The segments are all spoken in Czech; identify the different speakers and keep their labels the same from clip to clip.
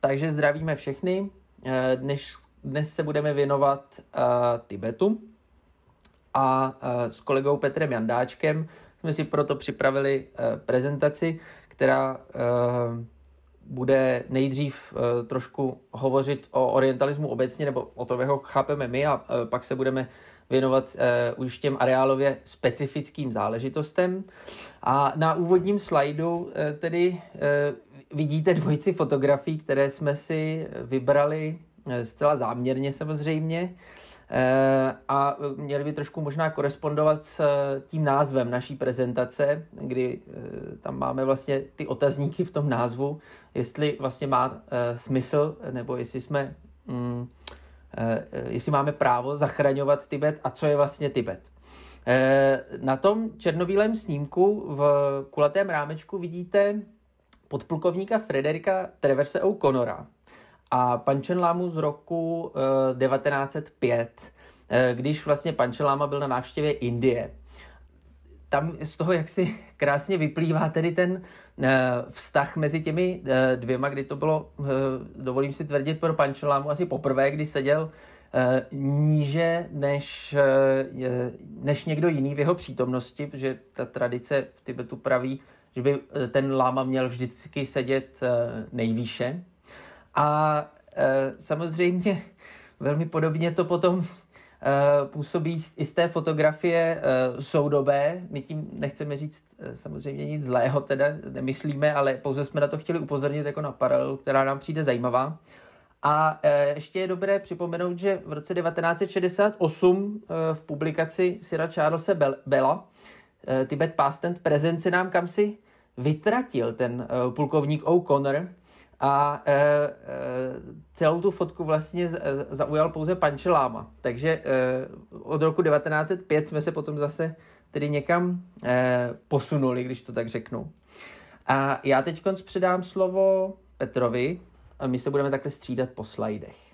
Speaker 1: Takže zdravíme všechny. Eh, dnes, dnes se budeme věnovat uh, Tibetu a uh, s kolegou Petrem Jandáčkem jsme si proto připravili uh, prezentaci, která bude nejdřív trošku hovořit o orientalismu obecně nebo o tom, jak ho chápeme my a pak se budeme věnovat uh, už těm areálově specifickým záležitostem. A na úvodním slajdu uh, tedy uh, vidíte dvojici fotografií, které jsme si vybrali uh, zcela záměrně samozřejmě a měli by trošku možná korespondovat s tím názvem naší prezentace, kdy tam máme vlastně ty otazníky v tom názvu, jestli vlastně má smysl, nebo jestli jsme mm, Eh, eh, jestli máme právo zachraňovat Tibet a co je vlastně Tibet. Eh, na tom černobílém snímku v kulatém rámečku vidíte podplukovníka Frederika Treverse O'Connora a Lámu z roku 1905, když vlastně Lama byl na návštěvě Indie tam z toho jak si krásně vyplývá tedy ten eh, vztah mezi těmi eh, dvěma, kdy to bylo, eh, dovolím si tvrdit, pro Pančelámu asi poprvé, kdy seděl níže než, než někdo jiný v jeho přítomnosti, protože ta tradice v Tibetu praví, že by ten láma měl vždycky sedět nejvýše. A samozřejmě velmi podobně to potom Eh, působí i z té fotografie eh, soudobé. My tím nechceme říct eh, samozřejmě nic zlého, teda nemyslíme, ale pouze jsme na to chtěli upozornit jako na paralelu, která nám přijde zajímavá. A ještě je dobré připomenout, že v roce 1968 v publikaci Sira Charlesa Bella Tibet Past and Present se nám kam si vytratil ten plukovník O'Connor, a e, e, celou tu fotku vlastně e, zaujal pouze Pančeláma. Takže e, od roku 1905 jsme se potom zase tedy někam e, posunuli, když to tak řeknu. A já teď předám slovo Petrovi a my se budeme takhle střídat po slajdech.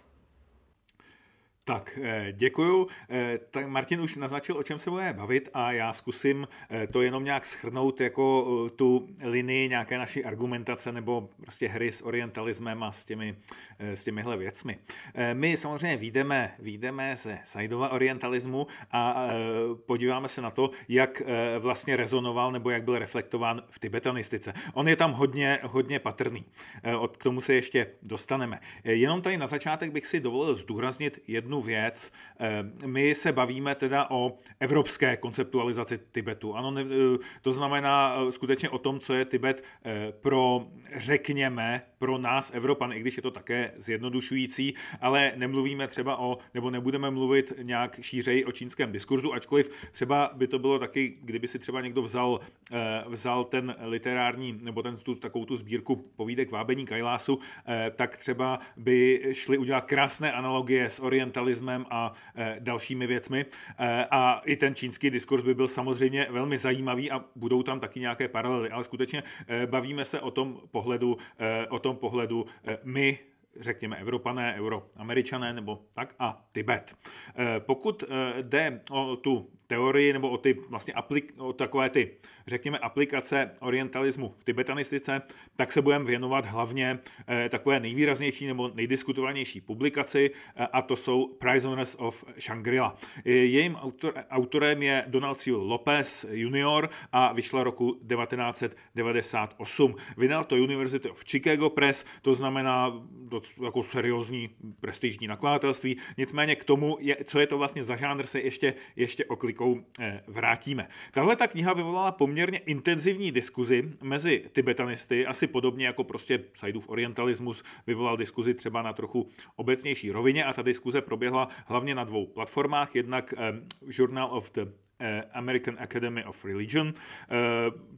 Speaker 2: Tak, eh, děkuju. Eh, tak Martin už naznačil, o čem se budeme bavit a já zkusím eh, to jenom nějak schrnout jako tu linii nějaké naší argumentace nebo prostě hry s orientalismem a s, těmi, s těmihle věcmi. My samozřejmě výjdeme, výjdeme ze Saidova orientalismu a podíváme se na to, jak vlastně rezonoval nebo jak byl reflektován v tibetanistice. On je tam hodně, hodně patrný. K tomu se ještě dostaneme. Jenom tady na začátek bych si dovolil zdůraznit jednu jednu věc. Eh, my se bavíme teda o evropské konceptualizaci Tibetu. Ano, eh, to znamená eh, skutečně o tom, co je Tibet pro, řekněme, pro nás Evropan, i když je to také zjednodušující, ale nemluvíme třeba o, nebo nebudeme mluvit nějak šířeji o čínském diskurzu, ačkoliv třeba by to bylo taky, kdyby si třeba někdo vzal, vzal ten literární, nebo ten, tu, takovou tu sbírku povídek Vábení Kajlásu, tak třeba by šli udělat krásné analogie s orientalismem imperialismem a eh, dalšími věcmi. Eh, a i ten čínský diskurs by byl samozřejmě velmi zajímavý a budou tam taky nějaké paralely, ale skutečně eh, bavíme se o tom pohledu, o tom pohledu my řekněme, Evropané, Euroameričané nebo tak a Tibet. Eh, pokud eh, jde o tu teorii nebo o, ty, vlastně aplik, o takové ty, řekněme, aplikace orientalismu v tibetanistice, tak se budeme věnovat hlavně eh, takové nejvýraznější nebo nejdiskutovanější publikaci a to jsou Prisoners of Shangri-La. Jejím autor, autorem je Donald C. Lopez junior a vyšla roku 1998. Vydal to University of Chicago Press, to znamená do jako seriózní prestižní nakladatelství. Nicméně k tomu, je, co je to vlastně za žánr, se ještě, ještě oklikou eh, vrátíme. Tahle ta kniha vyvolala poměrně intenzivní diskuzi mezi tibetanisty, asi podobně jako prostě Saidův orientalismus vyvolal diskuzi třeba na trochu obecnější rovině a ta diskuze proběhla hlavně na dvou platformách, jednak eh, Journal of the Eh, American Academy of Religion, eh,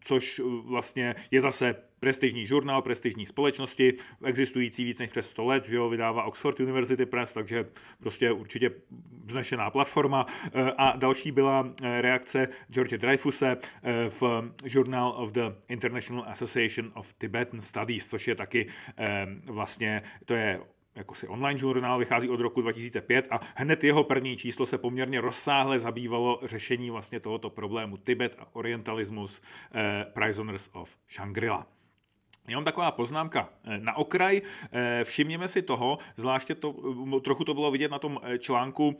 Speaker 2: což eh, vlastně je zase prestižní žurnál, prestižní společnosti, existující víc než přes 100 let, že ho vydává Oxford University Press, takže prostě určitě vznešená platforma. A další byla reakce George Dreyfuse v Journal of the International Association of Tibetan Studies, což je taky vlastně, to je jako si online žurnál vychází od roku 2005 a hned jeho první číslo se poměrně rozsáhle zabývalo řešení vlastně tohoto problému Tibet a orientalismus eh, Prisoners of Shangri-La. Jenom taková poznámka eh, na okraj. Eh, všimněme si toho, zvláště to, trochu to bylo vidět na tom eh, článku,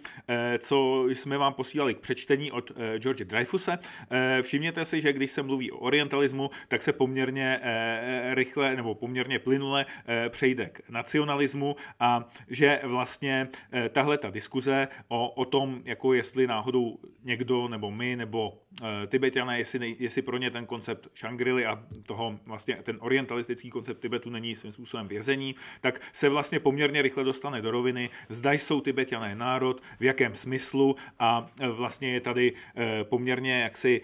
Speaker 2: co jsme vám posílali k přečtení od George Dreyfuse. Všimněte si, že když se mluví o orientalismu, tak se poměrně rychle nebo poměrně plynule přejde k nacionalismu a že vlastně tahle ta diskuze o, o tom, jako jestli náhodou někdo nebo my nebo Tibetané, jestli, jestli pro ně ten koncept Shangrily a toho vlastně ten orientalismus fundamentalistický koncept Tibetu není svým způsobem vězení, tak se vlastně poměrně rychle dostane do roviny, zda jsou Tibetané národ, v jakém smyslu a e, vlastně je tady e, poměrně jaksi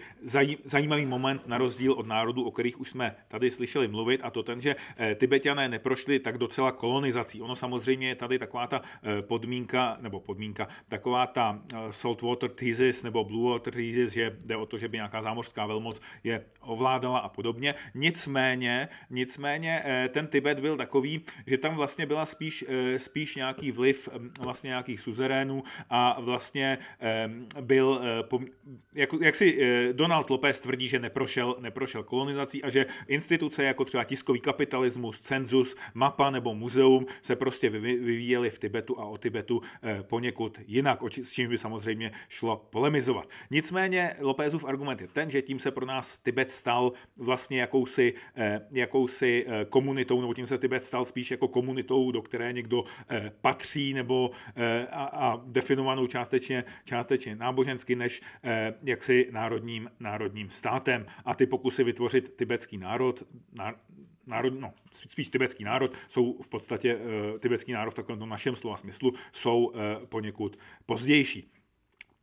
Speaker 2: zajímavý moment na rozdíl od národů, o kterých už jsme tady slyšeli mluvit a to ten, že e, Tibetané neprošli tak docela kolonizací. Ono samozřejmě je tady taková ta podmínka, nebo podmínka, taková ta saltwater thesis nebo blue water thesis, že jde o to, že by nějaká zámořská velmoc je ovládala a podobně. Nicméně, nicméně Nicméně eh, ten Tibet byl takový, že tam vlastně byla spíš, eh, spíš nějaký vliv mm, vlastně nějakých suzerénů a vlastně eh, byl, jak, jak si Donald Lopez tvrdí, že neprošel, neprošel kolonizací a že instituce jako třeba tiskový kapitalismus, cenzus, mapa nebo muzeum se prostě vyvíjely v Tibetu a o Tibetu poněkud jinak, s čím by samozřejmě šlo polemizovat. Nicméně Lopezův argument je ten, že tím se pro nás Tibet stal vlastně jakousi, jakousi jakousi eh, komunitou, nebo tím se Tibet stal spíš jako komunitou, do které někdo eh, patří nebo eh, a, definovanou částečně, částečně nábožensky, než jaksi národním, národním státem. A ty pokusy vytvořit tibetský národ, ná, národ, no, spíš tibetský národ, jsou v podstatě, tibetský národ v takovém našem slova smyslu, jsou poněkud pozdější.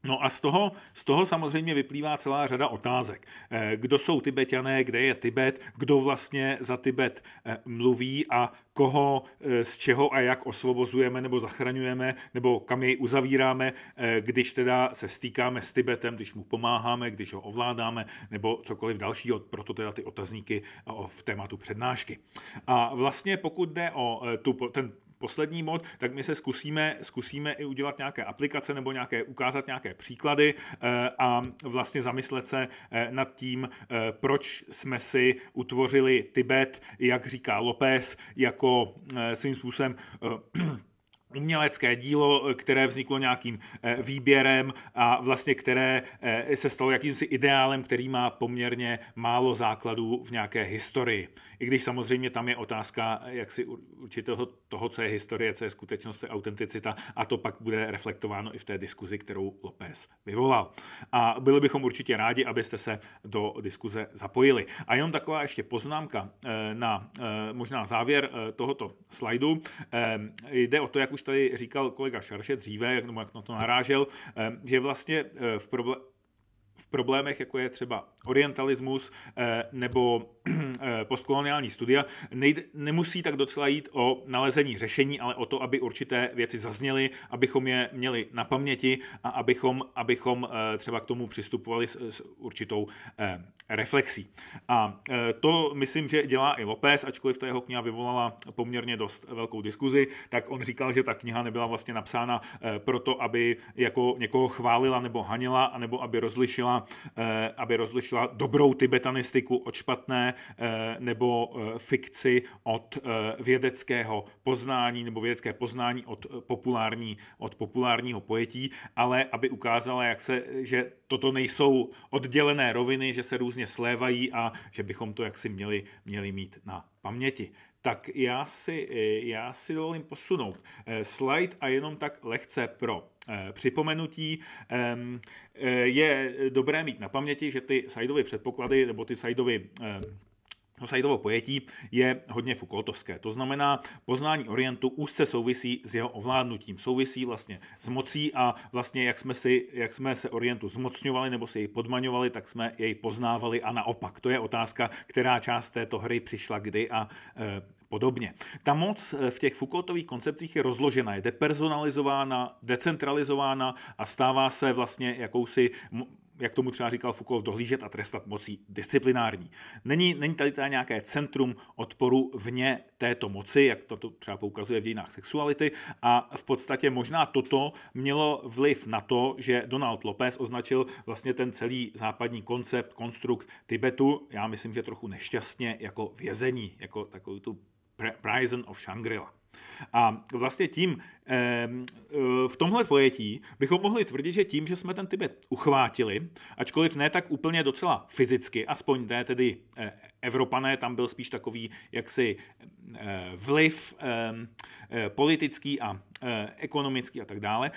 Speaker 2: No a z toho, z toho samozřejmě vyplývá celá řada otázek. Eh, kdo jsou Tibetané, kde je Tibet, kdo vlastně za Tibet eh, mluví a koho, eh, z čeho a jak osvobozujeme nebo zachraňujeme, nebo kam jej uzavíráme, když teda se stýkáme s Tibetem, když mu pomáháme, když ho ovládáme, nebo cokoliv dalšího, proto teda ty otazníky v tématu přednášky. A vlastně pokud jde o tu, ten poslední mod, tak my se zkusíme, zkusíme i udělat nějaké aplikace nebo nějaké, ukázat nějaké příklady eh, a vlastně zamyslet se eh, nad tím, eh, proč jsme si utvořili Tibet, jak říká López, jako svým způsobem umělecké dílo, eh, které vzniklo nějakým eh, výběrem a vlastně které eh, se stalo jakýmsi ideálem, který má poměrně málo základů v nějaké historii. I když samozřejmě tam je otázka jak si určitého toho, co je historie, co je skutečnost, co je autenticita a to pak bude reflektováno i v té diskuzi, kterou López vyvolal. A byli bychom určitě rádi, abyste se do diskuze zapojili. A jenom taková ještě poznámka na možná závěr tohoto slajdu. Ehm, jde o to, jak už už tady říkal kolega Šarše dříve, jak, na to narážel, eh, že vlastně eh, v, v problémech, jako je třeba orientalismus eh, nebo Eh, postkoloniální studia, nejde, nemusí tak docela jít o nalezení řešení, ale o to, aby určité věci zazněly, abychom je měli na paměti a abychom, abychom eh, třeba k tomu přistupovali s, s určitou eh, reflexí. A to myslím, že dělá i López, ačkoliv ta jeho kniha vyvolala poměrně dost velkou diskuzi, tak on říkal, že ta kniha nebyla vlastně napsána proto, aby jako někoho chválila nebo hanila, anebo aby rozlišila, aby rozlišila dobrou tibetanistiku od špatné, Eh, nebo eh, fikci od eh, vědeckého poznání nebo vědecké poznání od, populární, od populárního pojetí, ale aby ukázala, jak se, že toto nejsou oddělené roviny, že se různě slévají a že bychom to jaksi měli, měli mít na paměti. Tak já si, já si dovolím posunout slide a jenom tak lehce pro připomenutí. Je dobré mít na paměti, že ty sideové předpoklady nebo ty sideové Husajtovo pojetí je hodně Foucaultovské. To znamená, poznání Orientu úzce souvisí s jeho ovládnutím, souvisí vlastně s mocí a vlastně jak jsme, si, jak jsme se Orientu zmocňovali nebo se jej podmaňovali, tak jsme jej poznávali a naopak. To je otázka, která část této hry přišla kdy a e, podobně. Ta moc e, v těch Foucaultových koncepcích je rozložena, je depersonalizována, decentralizována a stává se vlastně jakousi jak tomu třeba říkal Foucault, dohlížet a trestat mocí disciplinární. Není, není tady teda nějaké centrum odporu vně této moci, jak to třeba poukazuje v dějinách sexuality a v podstatě možná toto mělo vliv na to, že Donald Lopez označil vlastně ten celý západní koncept, konstrukt Tibetu, já myslím, že trochu nešťastně, jako vězení, jako takovou tu prison of Shangri-La. A vlastně tím, Eh, v tomhle pojetí bychom mohli tvrdit, že tím, že jsme ten Tibet uchvátili, ačkoliv ne tak úplně docela fyzicky, aspoň ne tedy eh, Evropané, tam byl spíš takový jaksi eh, vliv politický a ekonomický a tak dále,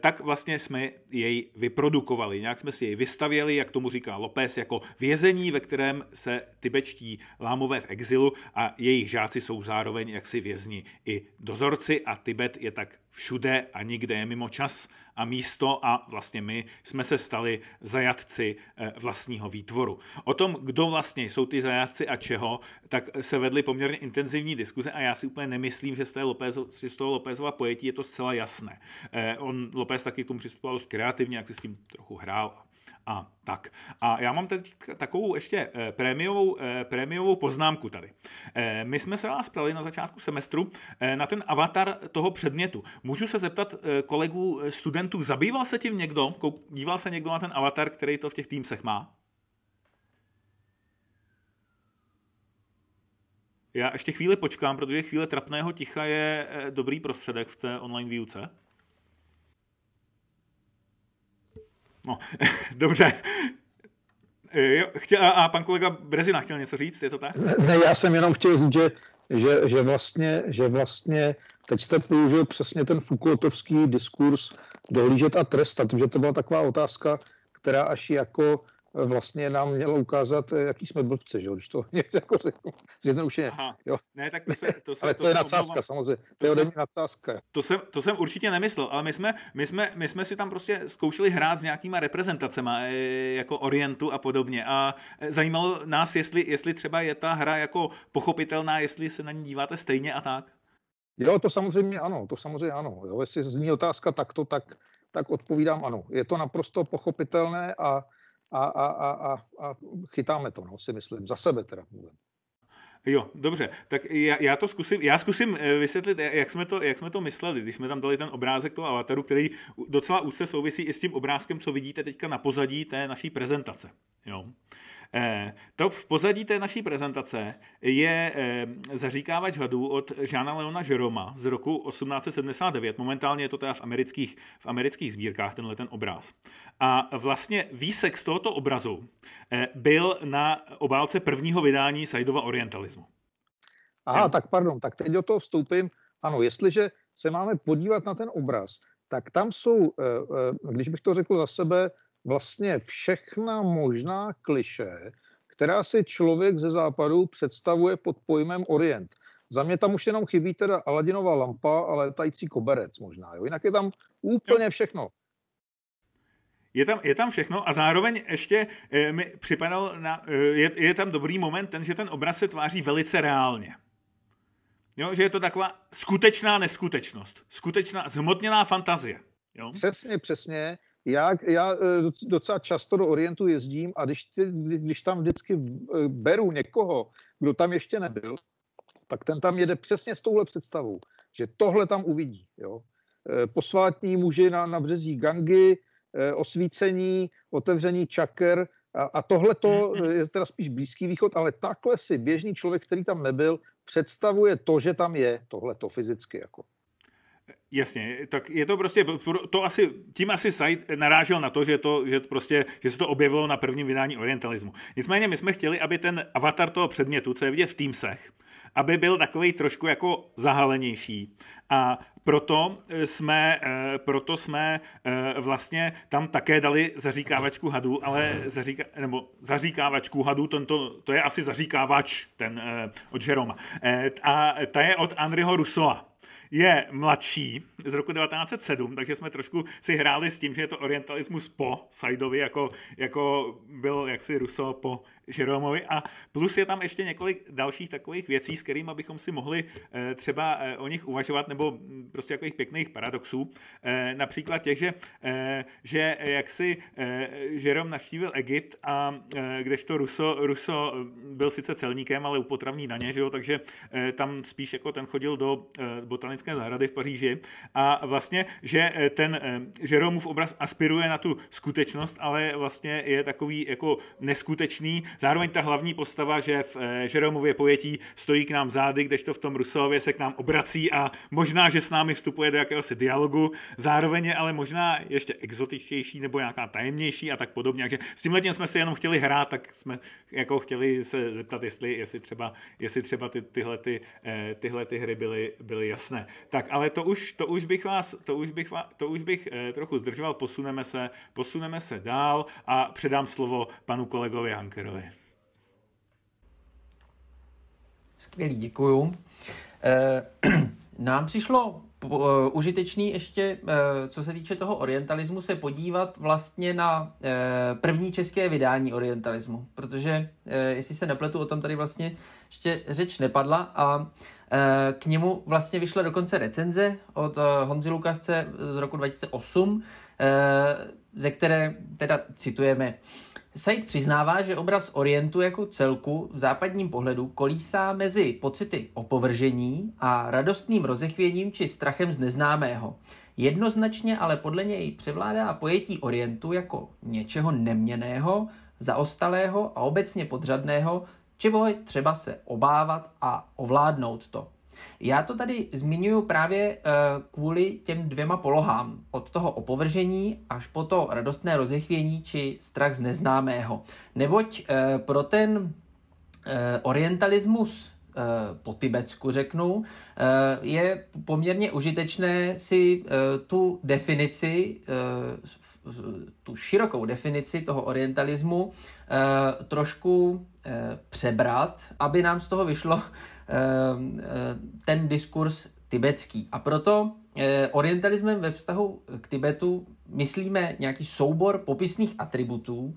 Speaker 2: tak vlastně jsme jej vyprodukovali. Nějak jsme si jej vystavěli, jak tomu říká López, jako vězení, ve kterém se tibečtí lámové v exilu a jejich žáci jsou zároveň jaksi vězni i dozorci a Tibet je tak všude a nikde je mimo čas a místo a vlastně my jsme se stali zajatci eh, vlastního výtvoru. O tom, kdo vlastně jsou ty zajatci a čeho, tak se vedly poměrně intenzivní diskuze a já si úplně nemyslím, že z, té Lopez, z toho Lopezova pojetí je to zcela jasné. Eh, on Lopez taky k tomu přistupoval dost kreativně, jak si s tím trochu hrál a a tak. A já mám teď takovou ještě eh, prémiovou, eh, prémiovou poznámku tady. Eh, my jsme se vás ptali na začátku semestru na ten avatar toho předmětu. Můžu se zeptat kolegů studentů, zabýval se tím někdo? Díval se někdo na ten avatar, který to v těch týmsech má? Já ještě chvíli počkám, protože chvíle trapného ticha je dobrý prostředek v té online výuce. No, dobře. E, jo, chtěl, a pan kolega Brezina chtěl něco říct, je to tak?
Speaker 3: Ne, já jsem jenom chtěl říct, že, že, že, vlastně, že vlastně teď jste použil přesně ten Foucaultovský diskurs dohlížet a trestat, protože to byla taková otázka, která až jako vlastně nám měla ukázat, eh, jaký jsme blbce, že jo, když to jako řeknu zjednodušeně. Aha.
Speaker 2: Jo. Ne, tak to se, to se, ale to, to je nadsázka, samozřejmě,
Speaker 3: to, to je ode mě nadsázka.
Speaker 2: To jsem, to jsem určitě nemyslel, ale my jsme, my, jsme, my jsme si tam prostě zkoušeli hrát s nějakýma reprezentacemi, eh, jako Orientu a podobně a eh, zajímalo nás, jestli, jestli třeba je ta hra jako pochopitelná, jestli se na ní díváte stejně a tak.
Speaker 3: Jo, to samozřejmě ano, to samozřejmě ano. Jo, jestli zní otázka takto, tak, tak odpovídám ano. Je to naprosto pochopitelné a a, a, a, a, a chytáme to, no, si myslím, za sebe teda mluvím.
Speaker 2: Jo, dobře, tak já, já to zkusím, já zkusím eh, vysvětlit, eh, jak jsme, to, jak jsme to mysleli, když jsme tam dali ten obrázek toho avataru, který docela úzce souvisí i s tím obrázkem, co vidíte teďka na pozadí té naší prezentace. Jo. Uh, Eh, to v pozadí té naší prezentace je eh, zaříkávač hadů od Žána Leona Žeroma z roku 1879. Momentálně je to teda v amerických, v amerických sbírkách, tenhle ten obraz. A vlastně výsek z tohoto obrazu eh, byl na obálce prvního vydání Saidova
Speaker 3: orientalismu. Aha, tak pardon, tak teď do toho vstoupím. Ano, jestliže se máme podívat na ten obraz, tak tam jsou, když bych to řekl za sebe, vlastně všechna možná kliše, která si člověk ze západu představuje pod pojmem Orient. Za mě tam už jenom chybí teda Aladinová lampa a letající koberec možná. Jo? Jinak je tam úplně všechno. Je tam, je tam všechno
Speaker 2: a zároveň ještě e, mi připadal, na, e, je, je tam dobrý moment ten, že ten obraz se tváří velice reálně. Jo, že je to taková skutečná neskutečnost. Skutečná, zhmotněná fantazie.
Speaker 3: Jo? Přesně, přesně. Já, já eh, docela často do Orientu jezdím a když, když tam vždycky eh, beru někoho, kdo tam ještě nebyl, tak ten tam jede přesně s touhle představou, že tohle tam uvidí. Jo? Eh, posvátní muži na, na březí Gangy, osvícení, otevření čaker a, a tohle to mm-hmm. je teda spíš Blízký východ, ale takhle si běžný člověk, který tam nebyl, představuje to, že tam je tohle to fyzicky. Jako.
Speaker 2: Jasně, tak je to prostě, to asi, tím asi site narážel na to, že, to, že, prostě, že se to objevilo na prvním vydání orientalismu. Nicméně my jsme chtěli, aby ten avatar toho předmětu, co je vidět v Teamsech, aby byl takový trošku jako zahalenější. A proto eh, jsme, eh, proto jsme eh, vlastně tam také dali zaříkávačku hadů, ale zaříka, nebo zaříkávačku hadů, tento, to je asi zaříkávač ten od Jeroma. A ta je od Anriho Rusova je mladší z roku 1907, takže jsme trošku si hráli s tím, že je to orientalismus po Sajdovi, jako, jako byl jaksi Ruso po Žeromovi a plus je tam ještě několik dalších takových věcí, s kterými bychom si mohli eh, třeba eh, o nich uvažovat nebo mm, prostě takových pěkných paradoxů. Eh, například těch, že, že jak si Žerom navštívil Egypt a kdežto Ruso, Ruso mm, byl sice celníkem, ale upotravní daně, že jo, takže tam spíš jako ten chodil do botanické zahrady v Paříži a vlastně, že ten Žeromův obraz aspiruje na tu skutečnost, ale vlastně je takový jako neskutečný, Zároveň ta hlavní postava, že v eh, Žeromově pojetí stojí k nám zády, kdežto v tom Rusově se k nám obrací a možná, že s námi vstupuje do jakéhosi dialogu. Zároveň je ale možná ještě exotičtější nebo nějaká tajemnější a tak podobně. Takže s tímhle tím jsme si jenom chtěli hrát, tak jsme jako chtěli se zeptat, jestli, jestli třeba, jestli třeba ty, tyhle, ty, eh, tyhle ty hry byly, byly jasné. Tak, ale to už, to už bych vás, to už bych, to už bych eh, trochu zdržoval, posuneme se, posuneme se dál a předám slovo panu kolegovi Hankerovi.
Speaker 1: Skvělý, děkuju. Eh, nám přišlo eh, užitečný ještě, eh, co se týče toho orientalismu, se podívat vlastně na první české vydání orientalismu, protože, jestli se nepletu, o tom tady vlastně ještě řeč nepadla a k němu vlastně vyšla dokonce recenze od Honzy Lukavce z roku 2008, ze které teda citujeme. Said přiznává, že obraz Orientu jako celku v západním pohledu kolísá mezi pocity opovržení a radostným rozechvěním či strachem z neznámého. Jednoznačně ale podle něj převládá pojetí Orientu jako něčeho neměného, zaostalého a obecně podřadného, čeho je třeba se obávat a ovládnout to. Já to tady zmiňuji právě eh, kvůli těm dvěma polohám, od toho opovržení až po to radostné rozechvění či strach z neznámého. Neboť eh, pro ten eh, orientalismus po tibetsku řeknu, je poměrně užitečné si tu definici, tu širokou definici toho orientalismu trošku přebrat, aby nám z toho vyšlo Ehm, eh, ten diskurs tibetský. A proto eh, orientalismem ve vztahu k Tibetu myslíme nějaký soubor popisných atributů,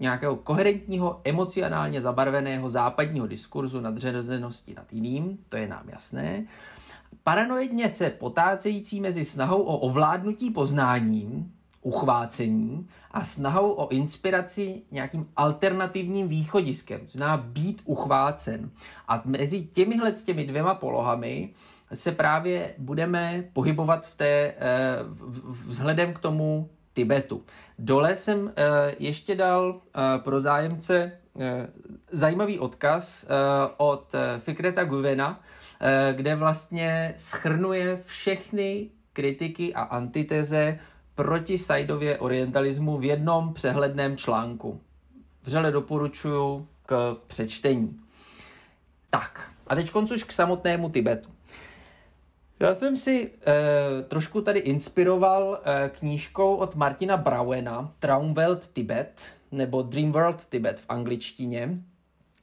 Speaker 1: nějakého koherentního, emocionálně zabarveného západního diskurzu nadřazenosti nad jiným, to je nám jasné, paranoidně se potácející mezi snahou o ovládnutí poznáním, uchvácení a snahou o inspiraci nějakým alternativním východiskem, to znamená být uchvácen. A mezi těmihle těmi dvěma polohami se právě budeme pohybovat v té, eh, vzhledem k tomu Tibetu. Dole jsem eh, ještě dal eh, pro zájemce zajímavý odkaz od Fikreta Guvena, kde vlastně schrnuje všechny kritiky a antiteze proti Sajdově orientalismu v jednom přehledném článku. Vřele doporučuju k přečtení. Tak, a teď už k samotnému Tibetu. Já jsem si e, trošku tady inspiroval e, knížkou od Martina Brauena, Traumwelt Tibet, nebo Dreamworld Tibet v angličtině,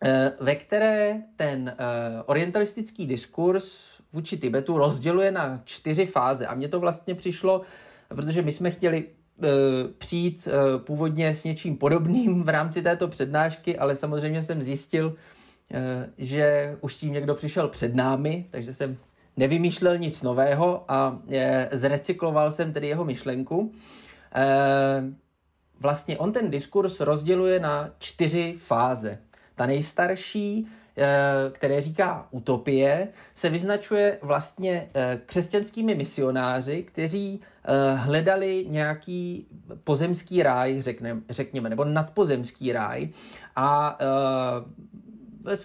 Speaker 1: e, ve které ten e, orientalistický diskurs vůči Tibetu rozděluje na čtyři fáze. A mně to vlastně přišlo protože my jsme chtěli eh, přijít eh, původně s něčím podobným v rámci této přednášky, ale samozřejmě jsem zjistil, eh, že už tím někdo přišel před námi, takže jsem nevymýšlel nic nového a zrecykloval jsem tedy jeho myšlenku. Vlastně on ten diskurs rozděluje na čtyři fáze. Ta nejstarší Eh, které říká utopie, se vyznačuje vlastně eh, křesťanskými misionáři, kteří eh, hledali nějaký pozemský ráj, řekněme, nebo nadpozemský ráj a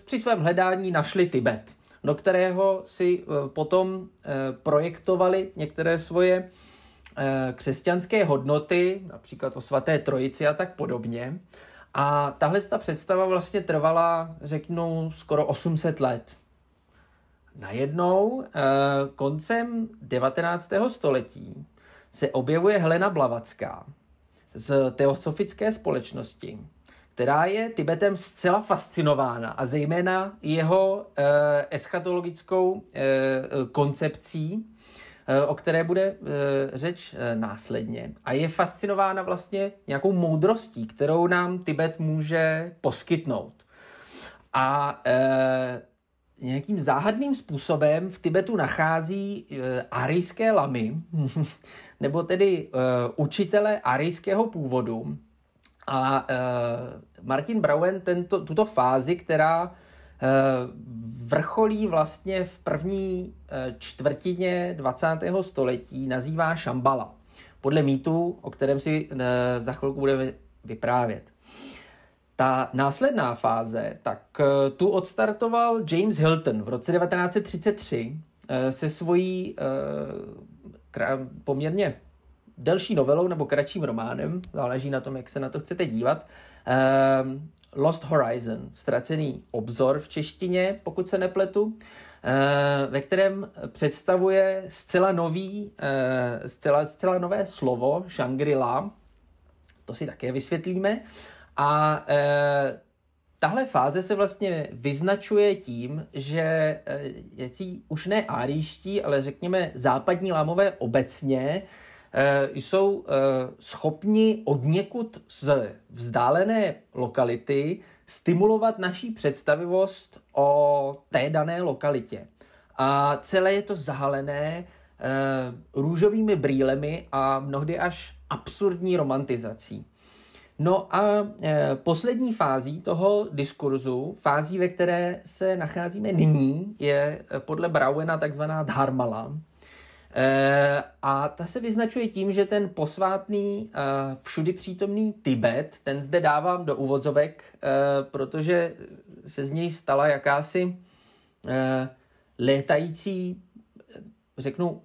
Speaker 1: při svém hledání našli Tibet, do kterého si potom projektovali některé svoje křesťanské hodnoty, například o svaté trojici a tak podobně. A tahle ta představa vlastně trvala, řeknu, skoro 800 let. Najednou eh, koncem 19. století se objevuje Helena Blavacká z Teosofické společnosti, která je Tibetem zcela fascinována a zejména jeho eh, eschatologickou eh, koncepcí Eh, o které bude eh, řeč eh, následně. A je fascinována vlastně nějakou moudrostí, kterou nám Tibet může poskytnout. A nějakým záhadným způsobem v Tibetu nachází arijské lamy, nebo tedy učitele arijského původu. A Martin Brauen tento, tuto fázi, která Eh, vrcholí vlastně v první eh, čtvrtině 20. století nazývá Šambala, podle mýtu, o kterém si eh, za chvilku budeme vyprávět. Ta následná fáze, tak tu odstartoval James Hilton v roce 1933 se svojí poměrně delší novelou nebo kratším románem, záleží na tom, jak se na to chcete dívat, ehm, Lost Horizon, ztracený obzor v češtině, pokud se nepletu, eh, ve kterém představuje zcela, nový, eh, zcela, zcela nové slovo Shangri-La, to si také vysvětlíme, a eh, tahle fáze se vlastně vyznačuje tím, že jací už ne áriští, ale řekněme západní lámové obecně, Eh, jsou eh, schopni od někud z vzdálené lokality stimulovat naší představivost o té dané lokalitě. A celé je to zahalené eh, růžovými brýlemi a mnohdy až absurdní romantizací. No a e, poslední fází toho diskurzu, fází, ve které se nacházíme nyní, je podle Brauena takzvaná dharmala, E, a ta se vyznačuje tím, že ten posvátný, e, všudy přítomný Tibet, ten zde dávám do uvozovek, e, protože se z něj stala jakási e, létající, řeknu,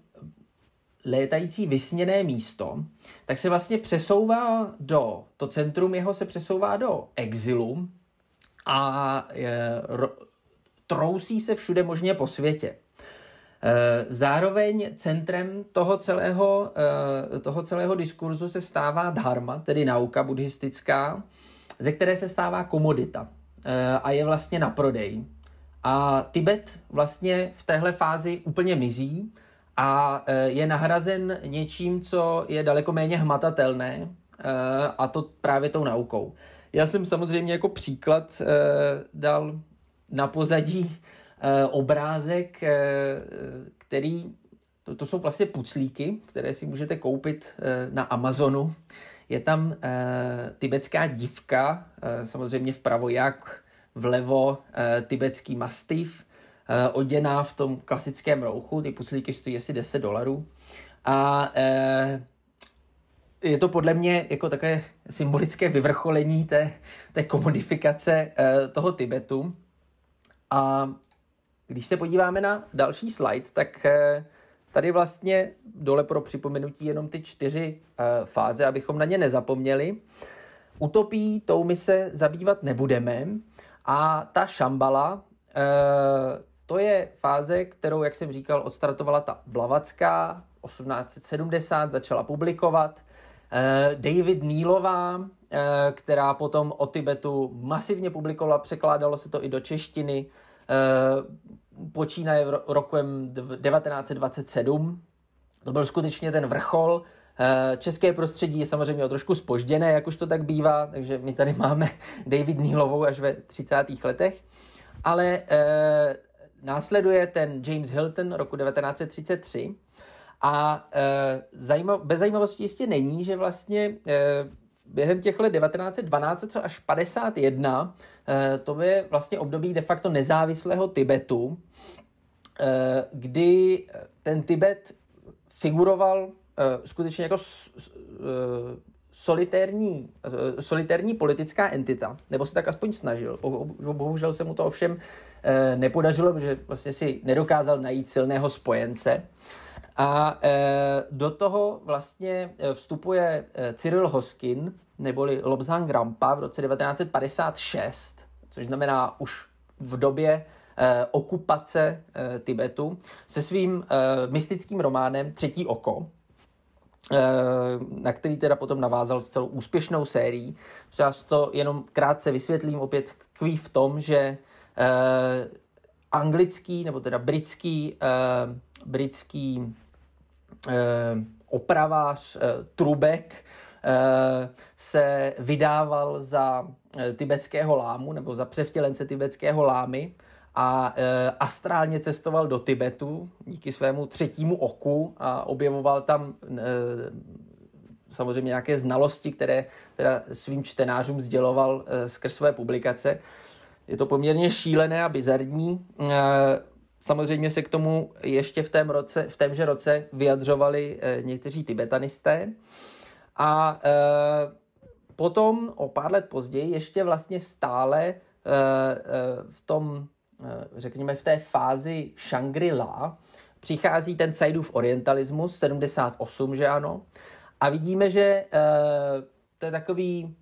Speaker 1: létající vysněné místo, tak se vlastně přesouvá do, to centrum jeho se přesouvá do exilu a e, ro, trousí se všude možně po světě. Eh, zároveň centrem toho celého, eh, toho celého diskurzu se stává dharma, tedy nauka buddhistická, ze které se stává komodita eh, a je vlastně na prodej. A Tibet vlastně v téhle fázi úplně mizí a je nahrazen něčím, co je daleko méně hmatatelné, a to právě tou naukou. Já jsem samozřejmě jako příklad dal na pozadí Eh, obrázek, eh, který to, to jsou vlastně puclíky, které si můžete koupit eh, na Amazonu. Je tam tibetská dívka, samozřejmě vpravo jak, vlevo tibetský mastiv, oděná v tom klasickém rouchu, ty puclíky stojí asi 10 dolarů. A je to podle mě jako takové symbolické vyvrcholení té, té komodifikace toho Tibetu. A když se podíváme na další slide, tak eh, tady vlastně dole pro připomenutí jenom ty čtyři eh, fáze, abychom na ně nezapomněli. Utopí tou my se zabývat nebudeme a ta šambala, eh, to je fáze, kterou, jak jsem říkal, odstartovala ta Blavacká, 1870 začala publikovat. David Nílová, která potom o Tibetu masivně publikovala, překládalo se to i do češtiny, Eh, počínaje rokem 1927. To byl skutečně ten vrchol. Eh, české prostředí je samozřejmě o trošku spožděné, jak už to tak bývá, takže my tady máme David Nealovou až ve 30. letech. Ale e, následuje ten James Hilton roku 1933 a e, zajímav- bez zajímavosti jistě není, že vlastně e, během těch let 1912 až 51, eh, to je vlastně období de facto nezávislého Tibetu, eh, kdy ten Tibet figuroval eh, skutečně jako solitérní, solitérní politická entita, nebo se tak aspoň snažil. Bohužel se mu to ovšem nepodařilo, protože vlastně si nedokázal najít silného spojence. A e, do toho vlastně e, vstupuje e, Cyril Hoskin, neboli Lobzang Grampa v roce 1956, což znamená už v době okupace Tibetu, se svým mystickým románem Třetí oko, na který teda potom navázal s celou úspěšnou sérií. Já to jenom krátce vysvětlím, opět tkví v tom, že anglický, nebo teda britský, britský Eh, opravář eh, Trubek eh, se vydával za tibetského lámu nebo za převtělence tibetského lámy a e, astrálně cestoval do Tibetu díky svému třetímu oku a objevoval tam e, samozřejmě nějaké znalosti, které teda svým čtenářům sděloval e, skrz své publikace. Je to poměrně šílené a bizarní. E, Samozřejmě se k tomu ještě v, tém roce, v témže roce vyjadřovali eh, někteří tibetanisté. A eh, potom o pár let později ještě vlastně stále eh, v tom, řekněme, v té fázi Shangri-La přichází ten Saidův orientalismus 78, že ano, a vidíme, že to je takový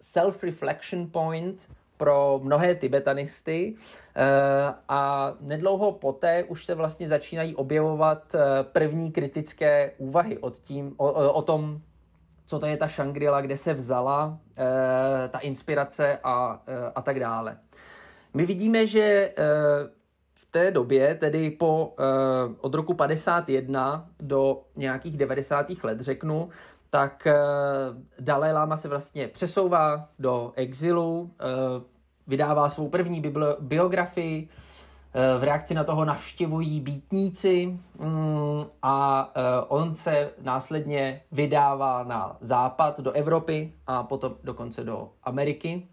Speaker 1: self-reflection point pro mnohé tibetanisty eh, a nedlouho poté už se vlastně začínají objevovat eh, první kritické úvahy od tím, o, o tom, co to je ta Shangri-La, kde se vzala eh, ta inspirace a, a tak dále. My vidíme, že v té době, tedy po, od roku 51 do nějakých 90. let, řeknu, tak eh, Dalai Lama se vlastně přesouvá do exilu, eh, vydává svou první biografii, eh, v reakci na toho navštěvují býtníci mm, a on se následně vydává na západ, do Evropy a potom dokonce do Ameriky,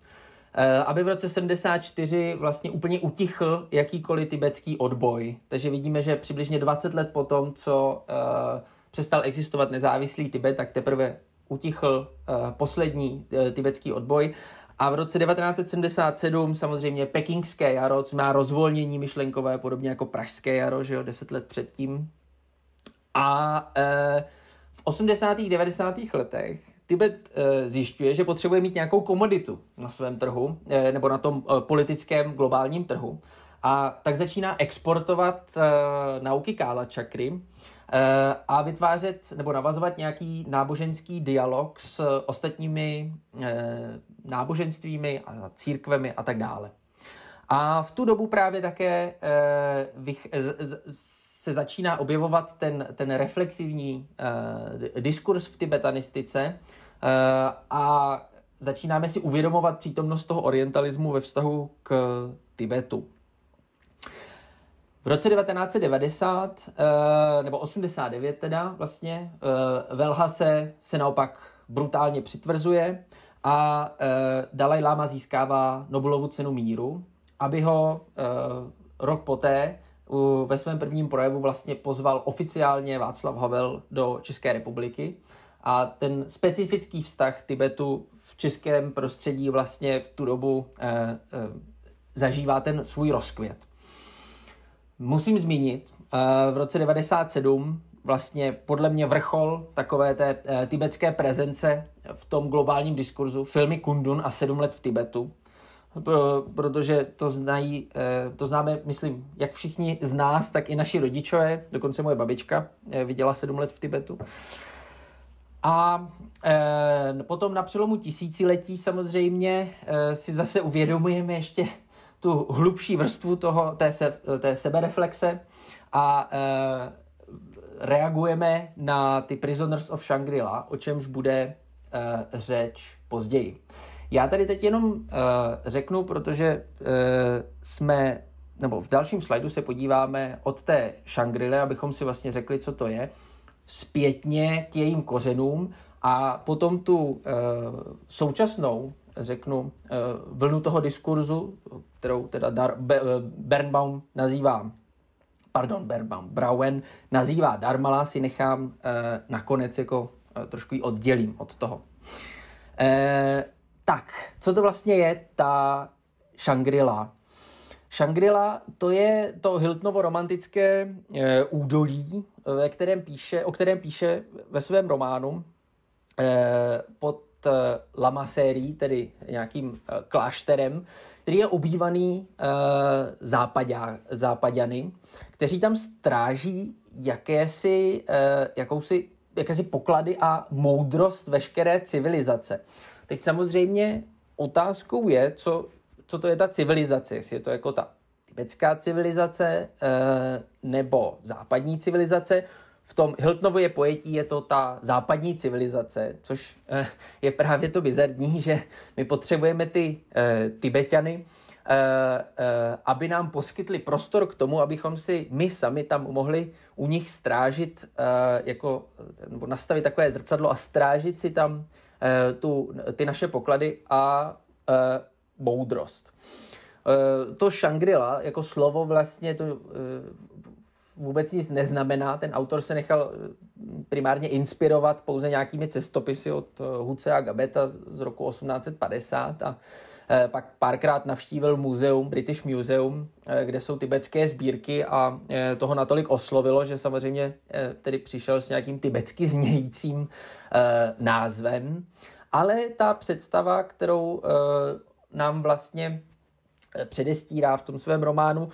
Speaker 1: aby v roce 74 vlastně úplně utichl jakýkoliv tibetský odboj. Takže vidíme, že přibližně 20 let potom, co přestal existovat nezávislý Tibet, tak teprve utichl eh, poslední eh, tibetský odboj. A v roce 1977 samozřejmě pekingské jaro, co má rozvolnění myšlenkové, podobně jako pražské jaro, že jo, deset let předtím. A e, v 80. 90. letech Tibet e, zjišťuje, že potřebuje mít nějakou komoditu na svém trhu, e, nebo na tom e, politickém globálním trhu. A tak začíná exportovat e, nauky Kála čakry, Eh, a vytvářet nebo navazovat nějaký náboženský dialog s ostatními eh, náboženstvími a církvemi a tak dále. A v tu dobu právě také eh, se začíná objevovat ten, ten reflexivní diskurs v tibetanistice a začínáme si uvědomovat přítomnost toho orientalismu ve vztahu k Tibetu. V roce 1990, eh, nebo 89 teda vlastně, eh, Velha se, se naopak brutálně přitvrzuje a eh, Dalaj Lama získává Nobelovu cenu míru, aby ho rok poté ve svém prvním projevu vlastně pozval oficiálně Václav Havel do České republiky. A ten specifický vztah Tibetu v českém prostředí vlastně v tu dobu zažívá ten svůj rozkvět. Musím zmínit, eh, v roce 97 vlastně podle mě vrchol takové té eh, tibetské prezence v tom globálním diskurzu filmy Kundun a sedm let v Tibetu, protože to znají, eh, to známe, myslím, jak všichni z nás, tak i naši rodičové, dokonce moje babička viděla sedm let v Tibetu. A potom na přelomu tisíciletí samozřejmě si zase uvědomujeme ještě tu hlubší vrstvu toho, té, se, té sebereflexe a e, reagujeme na ty Prisoners of Shangri-La, o čemž bude e, řeč později. Já tady teď jenom e, řeknu, protože e, jsme, nebo v dalším slajdu se podíváme od té Shangri-La, abychom si vlastně řekli, co to je, zpětně k jejím kořenům a potom tu e, současnou řeknu, eh, vlnu toho diskurzu, kterou teda Dar- eh, Bernbaum nazývá, pardon, Bernbaum, Brauen nazývá Darmala, si nechám eh, nakonec jako trošku ji oddělím od toho. Tak, co to vlastně je ta Shangri-La? Shangri-La to je to Hiltnovo romantické e, údolí, ve kterém píše, o kterém píše ve svém románu e, pod Eh, Lamasérií, tedy nějakým eh, klášterem, který je obývaný eh, západě, západňany, kteří tam stráží jakési, jakousi, jakési poklady a moudrost veškeré civilizace. Teď samozřejmě otázkou je, co, co to je ta civilizace, jestli je to jako ta tibetská civilizace nebo západní civilizace, v tom Hiltonově pojetí je to ta západní civilizace, což eh, je právě to bizarní, že my potřebujeme ty eh, Tibetany, eh, eh, aby nám poskytli prostor k tomu, abychom si my sami tam mohli u nich strážit, eh, jako, eh, nebo nastavit takové zrcadlo a strážit si tam eh, tu, ty naše poklady a eh, moudrost. Eh, to Shangri-La jako slovo vlastně to eh, vůbec nic neznamená. Ten autor se nechal eh, primárně inspirovat pouze nějakými cestopisy od eh, Huce a Gabeta z roku 1850 a eh, pak párkrát navštívil muzeum, British Museum, kde jsou tibetské sbírky a toho natolik oslovilo, že samozřejmě tedy přišel s nějakým tibetsky znějícím názvem. Ale ta představa, kterou nám vlastně Eh, předestírá v tom svém románu,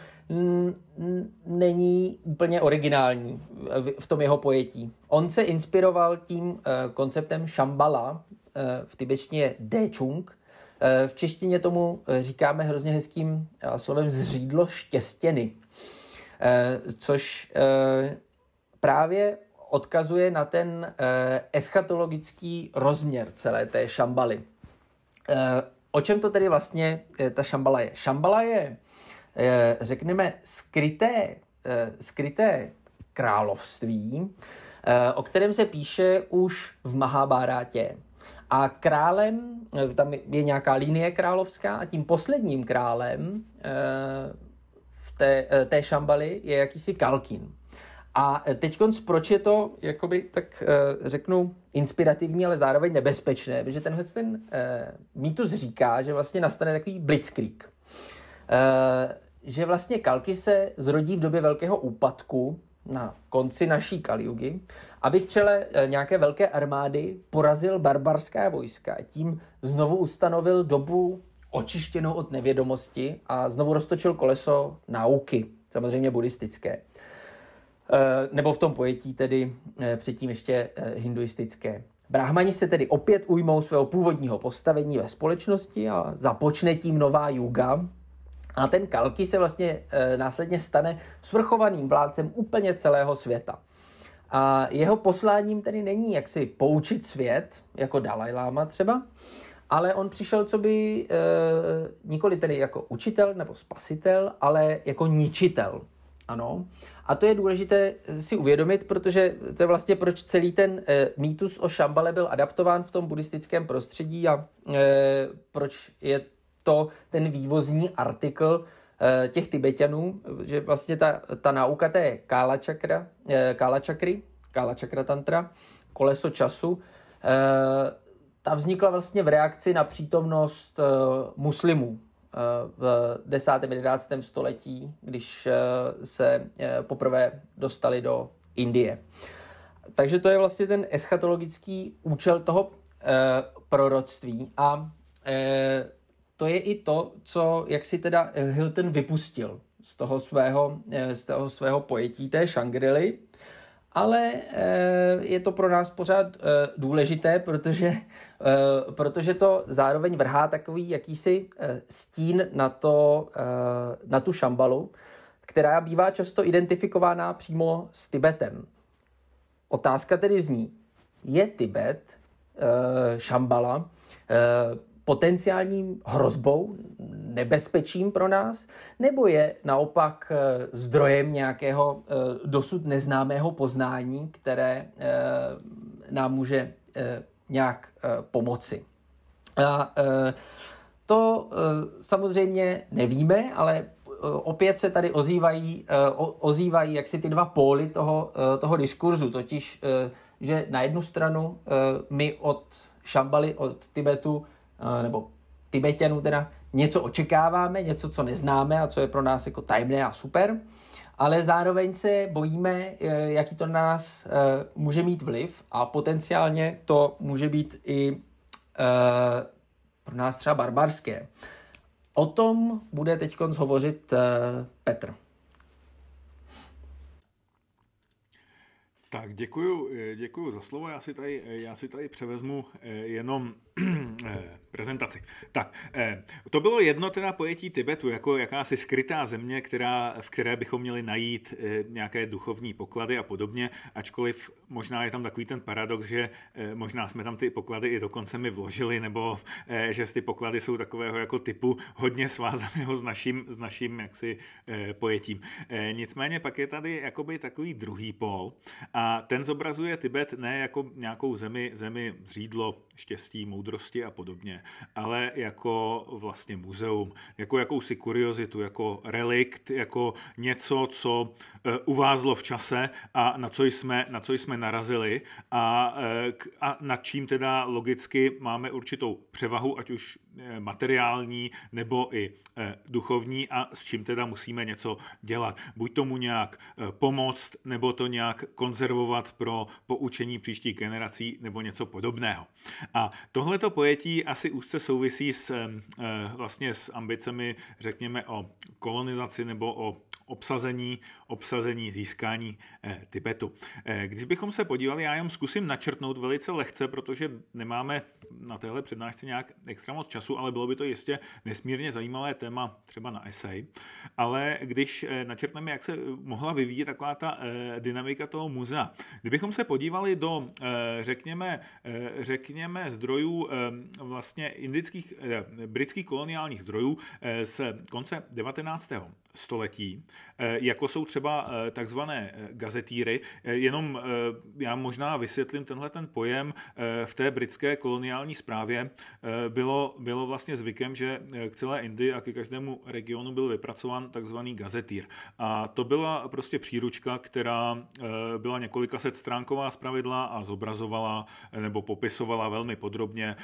Speaker 1: není úplně originální v tom jeho pojetí. On se inspiroval tím eh, konceptem šambala, eh, v tibetštině Dechung. v češtině tomu říkáme hrozně hezkým slovem zřídlo štěstěny, což právě odkazuje na ten eschatologický rozměr celé té šambaly O čem to tedy vlastně eh, ta šambala je? Šambala je, eh, řekněme, skryté, eh, skryté království, o kterém se píše už v Mahabárátě. A králem, tam je nějaká linie královská, a tím posledním králem v té, té šambaly je jakýsi Kalkin. A e, teď proč je to, jakoby, tak e, řeknu, inspirativní, ale zároveň nebezpečné, protože tenhle ten e, mýtus říká, že vlastně nastane takový blitzkrieg. Že vlastně kalky se zrodí v době velkého úpadku, na konci naší Kaliugy, aby v čele nějaké velké armády porazil barbarská vojska a tím znovu ustanovil dobu očištěnou od nevědomosti a znovu roztočil koleso nauky, samozřejmě buddhistické. Eh, nebo v tom pojetí tedy eh, předtím ještě eh, hinduistické. Brahmani se tedy opět ujmou svého původního postavení ve společnosti a započne tím nová juga. A ten Kalky se vlastně následně stane svrchovaným vládcem úplně celého světa. A jeho posláním tedy není jak si poučit svět, jako Dalai Lama třeba, ale on přišel co by e, nikoli tedy jako učitel nebo spasitel, ale jako ničitel. Ano. A to je důležité si uvědomit, protože to je vlastně proč celý ten e, mýtus o Šambale byl adaptován v tom buddhistickém prostředí a e, proč je to ten vývozní artikl e, těch Tibetanů, že vlastně ta, ta nauka té kála, čakra, e, kála čakry, kála čakra tantra, koleso času, e, ta vznikla vlastně v reakci na přítomnost e, muslimů v 10. 11. století, když eh, se eh, poprvé dostali do Indie. Takže to je vlastně ten eschatologický účel toho eh, proroctví a to je i to, co jak si teda Hilton vypustil z toho svého, z toho svého pojetí té Šangrily, ale eh, je to pro nás pořád eh, důležité, protože, eh, protože to zároveň vrhá takový jakýsi stín na, to, na tu šambalu, která bývá často identifikována přímo s Tibetem. Otázka tedy zní, je Tibet šambala potenciálním hrozbou, nebezpečím pro nás, nebo je naopak eh, zdrojem nějakého eh, dosud neznámého poznání, které eh, nám může nějak pomoci. A to samozřejmě nevíme, ale opět se tady ozývají, ozývají jaksi ty dva póly toho, toho diskurzu, totiž, že na jednu stranu my od Šambaly, od Tibetu Eh, nebo Tibetanů teda, něco očekáváme, něco, co neznáme a co je pro nás jako tajemné a super, ale zároveň se bojíme, eh, jaký to na nás eh, může mít vliv a potenciálně to může být i pro nás třeba barbarské. O tom bude teď hovořit Petr. Tak děkuju,
Speaker 2: děkuju za slovo. Já si tady, já si tady převezmu jenom Eh, prezentaci. Tak, eh, to bylo jedno teda pojetí Tibetu jako jakási skrytá země, která, v které bychom měli najít eh, nějaké duchovní poklady a podobně, ačkoliv možná je tam takový ten paradox, že možná jsme tam ty poklady i dokonce my vložili, nebo že ty poklady jsou takového jako typu hodně svázaného s naším, s naším jaksi pojetím. Nicméně pak je tady jakoby takový druhý pól a ten zobrazuje Tibet ne jako nějakou zemi, zemi zřídlo štěstí, moudrosti, moudrosti a podobně, ale jako vlastně muzeum, jako jakousi kuriozitu, jako relikt, jako něco, co eh, uvázlo v čase a na co jsme, na co jsme narazili a, eh, a nad čím teda logicky máme určitou převahu, ať už Eh, materiální nebo i eh, duchovní a s čím teda musíme něco dělat. Buď tomu nějak eh, pomoct, nebo to nějak konzervovat pro poučení příštích generací nebo něco podobného. A tohleto pojetí asi úzce souvisí s, vlastně s ambicemi, řekněme, o kolonizaci nebo o obsazení, obsazení, získání eh, Tibetu. Eh, když bychom se podívali, já jenom zkusím načrtnout velice lehce, protože nemáme na téhle přednášce nějak extra moc času, ale bylo by to jistě nesmírně zajímavé téma třeba na esej. Ale když eh, načrtneme, jak se mohla vyvíjet taková ta dynamika toho muzea. Kdybychom se podívali do, řekněme, řekněme zdrojů vlastně indických, britských koloniálních zdrojů z konce 19 století, eh, jako jsou třeba eh, takzvané eh, gazetýry. Jenom já možná vysvětlím tenhle ten pojem. V té britské koloniální správě bylo, bylo vlastně zvykem, že k celé Indii a ke každému regionu byl vypracován takzvaný gazetýr. A to byla prostě příručka, která byla několika set stránková zpravidla a zobrazovala nebo popisovala velmi podrobně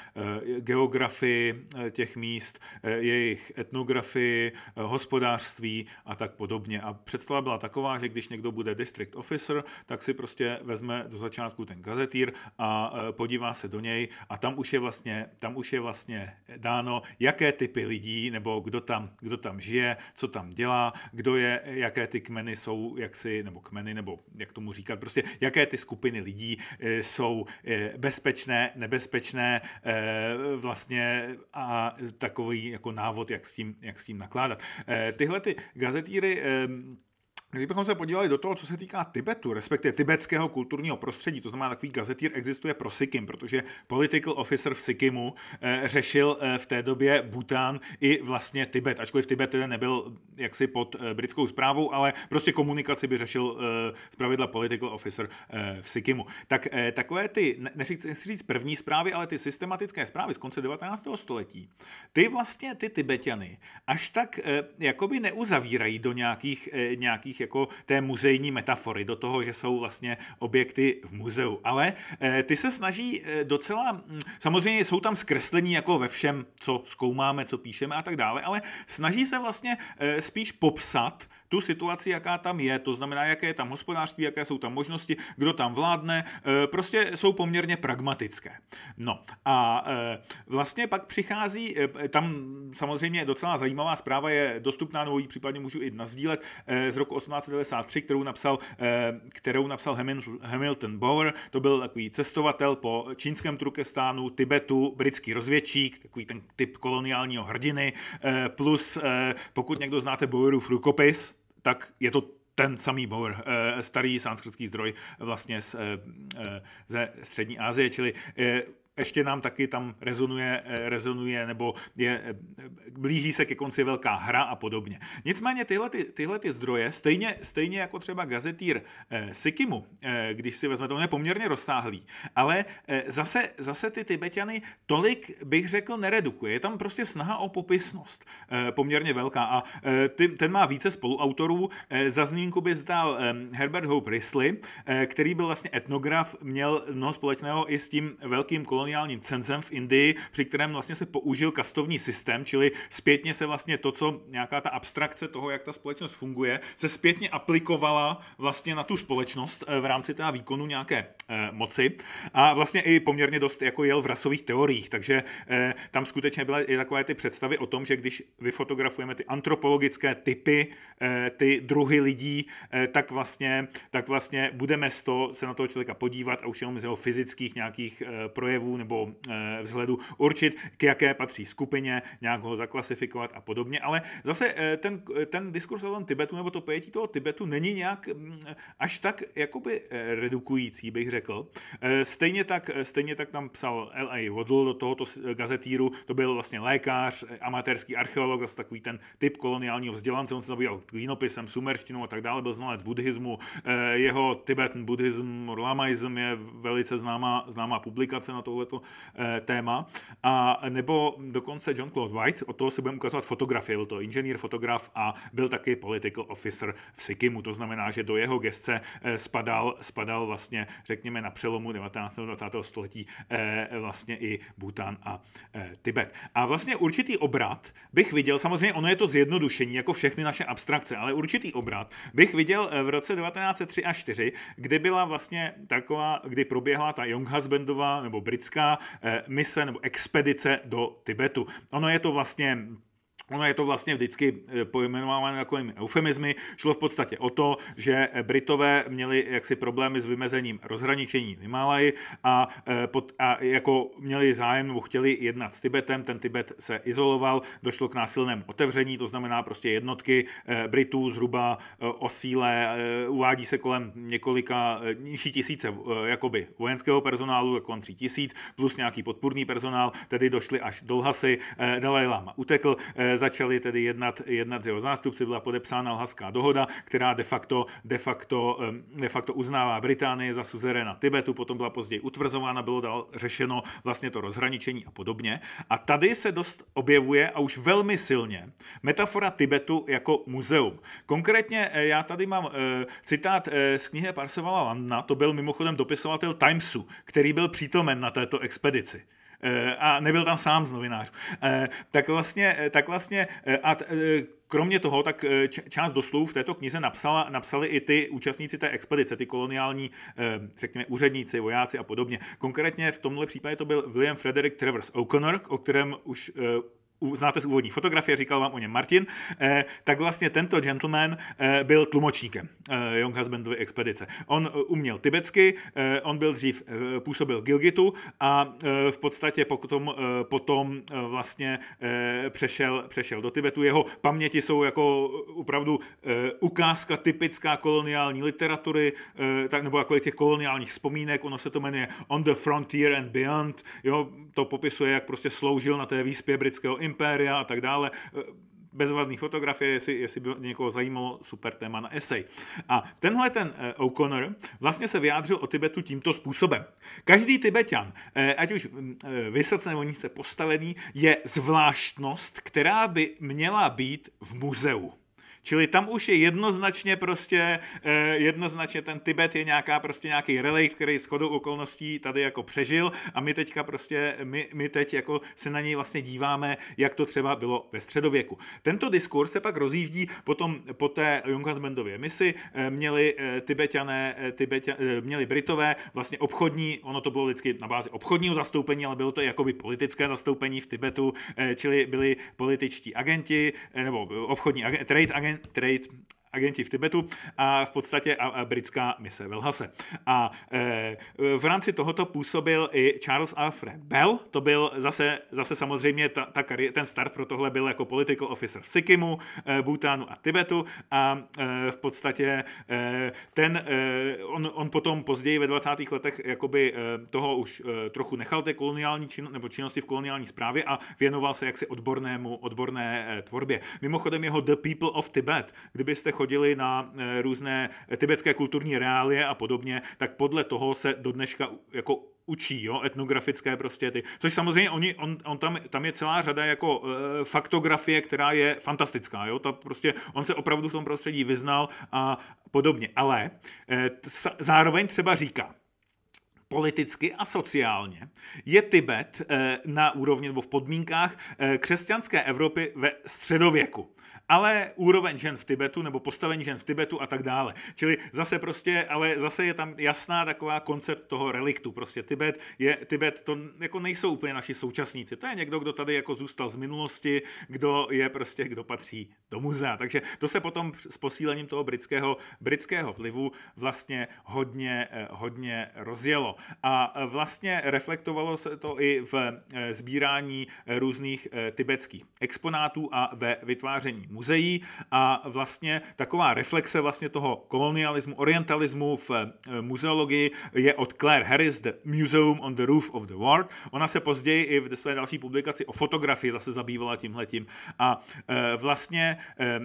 Speaker 2: geografii těch míst, jejich etnografii, hospodářství, a tak podobně. A představa byla taková, že když někdo bude district officer, tak si prostě vezme do začátku ten gazetýr a e, podívá se do něj a tam už je vlastně, tam už je vlastně dáno, jaké typy lidí nebo kdo tam, kdo tam žije, co tam dělá, kdo je, jaké ty kmeny jsou, jak si, nebo kmeny, nebo jak tomu říkat, prostě jaké ty skupiny lidí e, jsou e, bezpečné, nebezpečné, vlastně a takový jako návod, jak s tím, jak s tím nakládat. Tyhle ty gazetiere ehm, Kdybychom se podívali do toho, co se týká Tibetu, respektive tibetského kulturního prostředí, to znamená takový gazetír existuje pro Sikkim, protože political officer v Sikkimu e, řešil e, v té době Bután i vlastně Tibet, ačkoliv Tibet tedy nebyl jaksi pod e, britskou zprávou, ale prostě komunikaci by řešil eh, zpravidla political officer e, v Sikkimu. Tak e, takové ty, nechci říct, říct první zprávy, ale ty systematické zprávy z konce 19. století, ty vlastně ty Tibetany až tak e, jakoby neuzavírají do nějakých, e, nějakých jako té muzejní metafory, do toho, že jsou vlastně objekty v muzeu. Ale eh, ty se snaží eh, docela, mm, samozřejmě jsou tam zkreslení jako ve všem, co zkoumáme, co píšeme a tak dále, ale snaží se vlastně eh, spíš popsat tu situaci, jaká tam je, to znamená, jaké je tam hospodářství, jaké jsou tam možnosti, kdo tam vládne, eh, prostě jsou poměrně pragmatické. No a eh, vlastně pak přichází, eh, tam samozřejmě docela zajímavá zpráva je dostupná, nebo ji případně můžu i nazdílet, z roku 1893, kterou napsal, kterou napsal Hamilton Bower, to byl takový cestovatel po čínském Turkestánu, Tibetu, britský rozvědčík, takový ten typ koloniálního hrdiny, plus pokud někdo znáte Bowerův rukopis, tak je to ten samý Bauer, eh, starý sanskritský zdroj vlastně z, eh, eh, ze střední Asie, čili ještě nám taky tam rezonuje, eh, rezonuje nebo je, eh, blíží se ke konci velká hra a podobně. Nicméně tyhle, ty, tyhle ty zdroje, stejně, stejně jako třeba gazetýr eh, Sikimu, eh, když si vezme, to je poměrně rozsáhlý, ale eh, zase, zase ty Tibetany tolik, bych řekl, neredukuje. Je tam prostě snaha o popisnost eh, poměrně velká a eh, ty, ten má více spoluautorů. Eh, za zmínku by zdal eh, Herbert Hope Risley, eh, který byl vlastně etnograf, měl mnoho společného i s tím velkým kolem koloniálním cenzem v Indii, při kterém vlastně se použil kastovní systém, čili zpětně se vlastně to, co nějaká ta abstrakce toho, jak ta společnost funguje, se zpětně aplikovala vlastně na tu společnost eh, v rámci té výkonu nějaké eh, moci a vlastně i poměrně dost jako jel v rasových teoriích, takže eh, tam skutečně byly i takové ty představy o tom, že když vyfotografujeme ty antropologické typy, ty druhy lidí, tak vlastně, tak vlastně budeme z toho se na toho člověka podívat a už jenom z jeho fyzických nějakých projevů nebo eh, vzhledu určit, k jaké patří skupině, nějak ho zaklasifikovat a podobně. Ale zase eh, ten, ten diskurs o tom Tibetu nebo to pojetí toho Tibetu není nějak mm, až tak jakoby eh, redukující, bych řekl. Stejně tak, stejně tak tam psal L.A. Waddle do tohoto gazetíru, to byl vlastně lékař, amatérský archeolog, zase takový ten typ koloniálního vzdělance, on se zabýval klínopisem, sumerštinou a tak dále, byl znalec buddhismu, jeho Tibetan buddhism, lamaism je velice známá, známá publikace na tohle tohleto eh, téma. A nebo dokonce John Claude White, od toho si budeme ukazovat fotografie, byl to inženýr, fotograf a byl taky political officer v Sikimu, to znamená, že do jeho gestce eh, spadal, spadal vlastně, řekněme, na přelomu 19. a 20. století eh, vlastně i Bhutan a Tibet. A vlastně určitý obrat bych viděl, samozřejmě ono je to zjednodušení, jako všechny naše abstrakce, ale určitý obrat bych viděl v roce 1903 a 4, kdy byla vlastně taková, kdy proběhla ta Young Husbandova nebo britská americká eh, mise nebo expedice do Tibetu. Ono je to vlastně Ono je to vlastně vždycky eh, pojmenováno jako eufemizmy. Šlo v podstatě o to, že eh, Britové měli jaksi problémy s vymezením rozhraničení v Himálaji a, eh, pod, a jako měli zájem nebo chtěli jednat s Tibetem, ten Tibet se izoloval, došlo k násilnému otevření, to znamená prostě jednotky Britů zhruba o síle, uvádí se kolem několika nižší tisíce jakoby vojenského personálu, kolem tří tisíc, plus nějaký podpůrný personál, tedy došli až do Lhasy, Dalajlama Lama utekl, začali tedy jednat, jednat z jeho zástupci, byla podepsána Lhaská dohoda, která de facto, de facto, de facto uznává Británii za suzeréna Tibetu, potom byla později utvrzována, bylo dál řešeno vlastně to rozhraničení a podobně. A tady se dost objevuje a už velmi silně metafora Tibetu jako muzeum. Konkrétně eh, já tady mám eh, citát eh, z knihy Parsevala Landna, to byl mimochodem dopisovatel Timesu, který byl přítomen na této expedici. Eh, a nebyl tam sám z novinářů. Eh, tak vlastně, eh, tak vlastně a kromě toho, tak část doslů v této knize napsala, napsali i ty účastníci té expedice, ty koloniální, řekněme, úředníci, vojáci a podobně. Konkrétně v tomhle případě to byl William Frederick Travers O'Connor, o kterém už znáte z úvodní fotografie, říkal vám o něm Martin, eh, tak vlastně tento gentleman eh, byl tlumočníkem eh, Young Husbandovy expedice. On eh, uměl tibetsky, eh, on byl dřív, eh, působil Gilgitu a eh, v podstatě potom, eh, potom eh, vlastně eh, přešel, přešel do Tibetu. Jeho paměti jsou jako eh, opravdu eh, ukázka typická koloniální literatury, eh, tak, nebo jako těch koloniálních vzpomínek, ono se to jmenuje On the Frontier and Beyond, jo, to popisuje, jak prostě sloužil na té výspě britského impéria a tak dále eh, bezvadný fotografie, jestli, jestli by někoho zajímalo, super téma na esej. A tenhle ten eh, O'Connor vlastně se vyjádřil o Tibetu tímto způsobem. Každý Tibetan, eh, ať už mm, vysoce nebo nízce postavený, je zvláštnost, která by měla být v muzeu. Čili tam už je jednoznačně prostě, eh, jednoznačně ten Tibet je nějaká prostě nějaký relikt, který s chodou okolností tady jako přežil a my teďka prostě, my, my teď jako se na něj vlastně díváme, jak to třeba bylo ve středověku. Tento diskurs se pak rozjíždí potom po té Junghansbendově misi, eh, měli Tibetané, eh, Tibetia, měli Britové vlastně obchodní, ono to bylo vždycky na bázi obchodního zastoupení, ale bylo to i jakoby politické zastoupení v Tibetu, čili byli političtí agenti, nebo obchodní agenti, trade agent, trade agenti v Tibetu a v podstatě a, a britská mise Velhase. A e, v rámci tohoto působil i Charles Alfred Bell, to byl zase, zase samozřejmě ta, ta kari- ten start pro tohle byl jako political officer v Sikimu, e, Bhutánu a Tibetu a e, v podstatě e, ten, e, on, on potom později ve 20. letech jakoby e, toho už e, trochu nechal té koloniální čin, nebo činnosti v koloniální správě a věnoval se jaksi odbornému, odborné e, tvorbě. Mimochodem jeho The People of Tibet, kdybyste chodili chodili na e, různé tibetské kulturní reálie a podobně, tak podle toho se do dneška jako učí, jo, etnografické prostě ty. Což samozřejmě oni, on, on tam, tam je celá řada jako e, faktografie, která je fantastická, jo, ta prostě, on se opravdu v tom prostředí vyznal a podobně. Ale e, t, zároveň třeba říká, politicky a sociálně je Tibet e, na úrovni nebo v podmínkách e, křesťanské Evropy ve středověku ale úroveň žen v Tibetu nebo postavení žen v Tibetu a tak dále. Čili zase prostě, ale zase je tam jasná taková koncept toho reliktu. Prostě Tibet, je, Tibet to jako nejsou úplně naši současníci. To je někdo, kdo tady jako zůstal z minulosti, kdo je prostě, kdo patří do muzea. Takže to se potom s posílením toho britského, britského vlivu vlastně hodně, eh, hodně rozjelo. A eh, vlastně reflektovalo se to i v eh, sbírání různých tibetských exponátů a ve vytváření muzeí a vlastně taková reflexe vlastně toho kolonialismu, orientalismu v eh, muzeologii je od Claire Harris The Museum on the Roof of the World. Ona se později i v své další publikaci o fotografii zase zabývala tímhletím a eh, vlastně eh,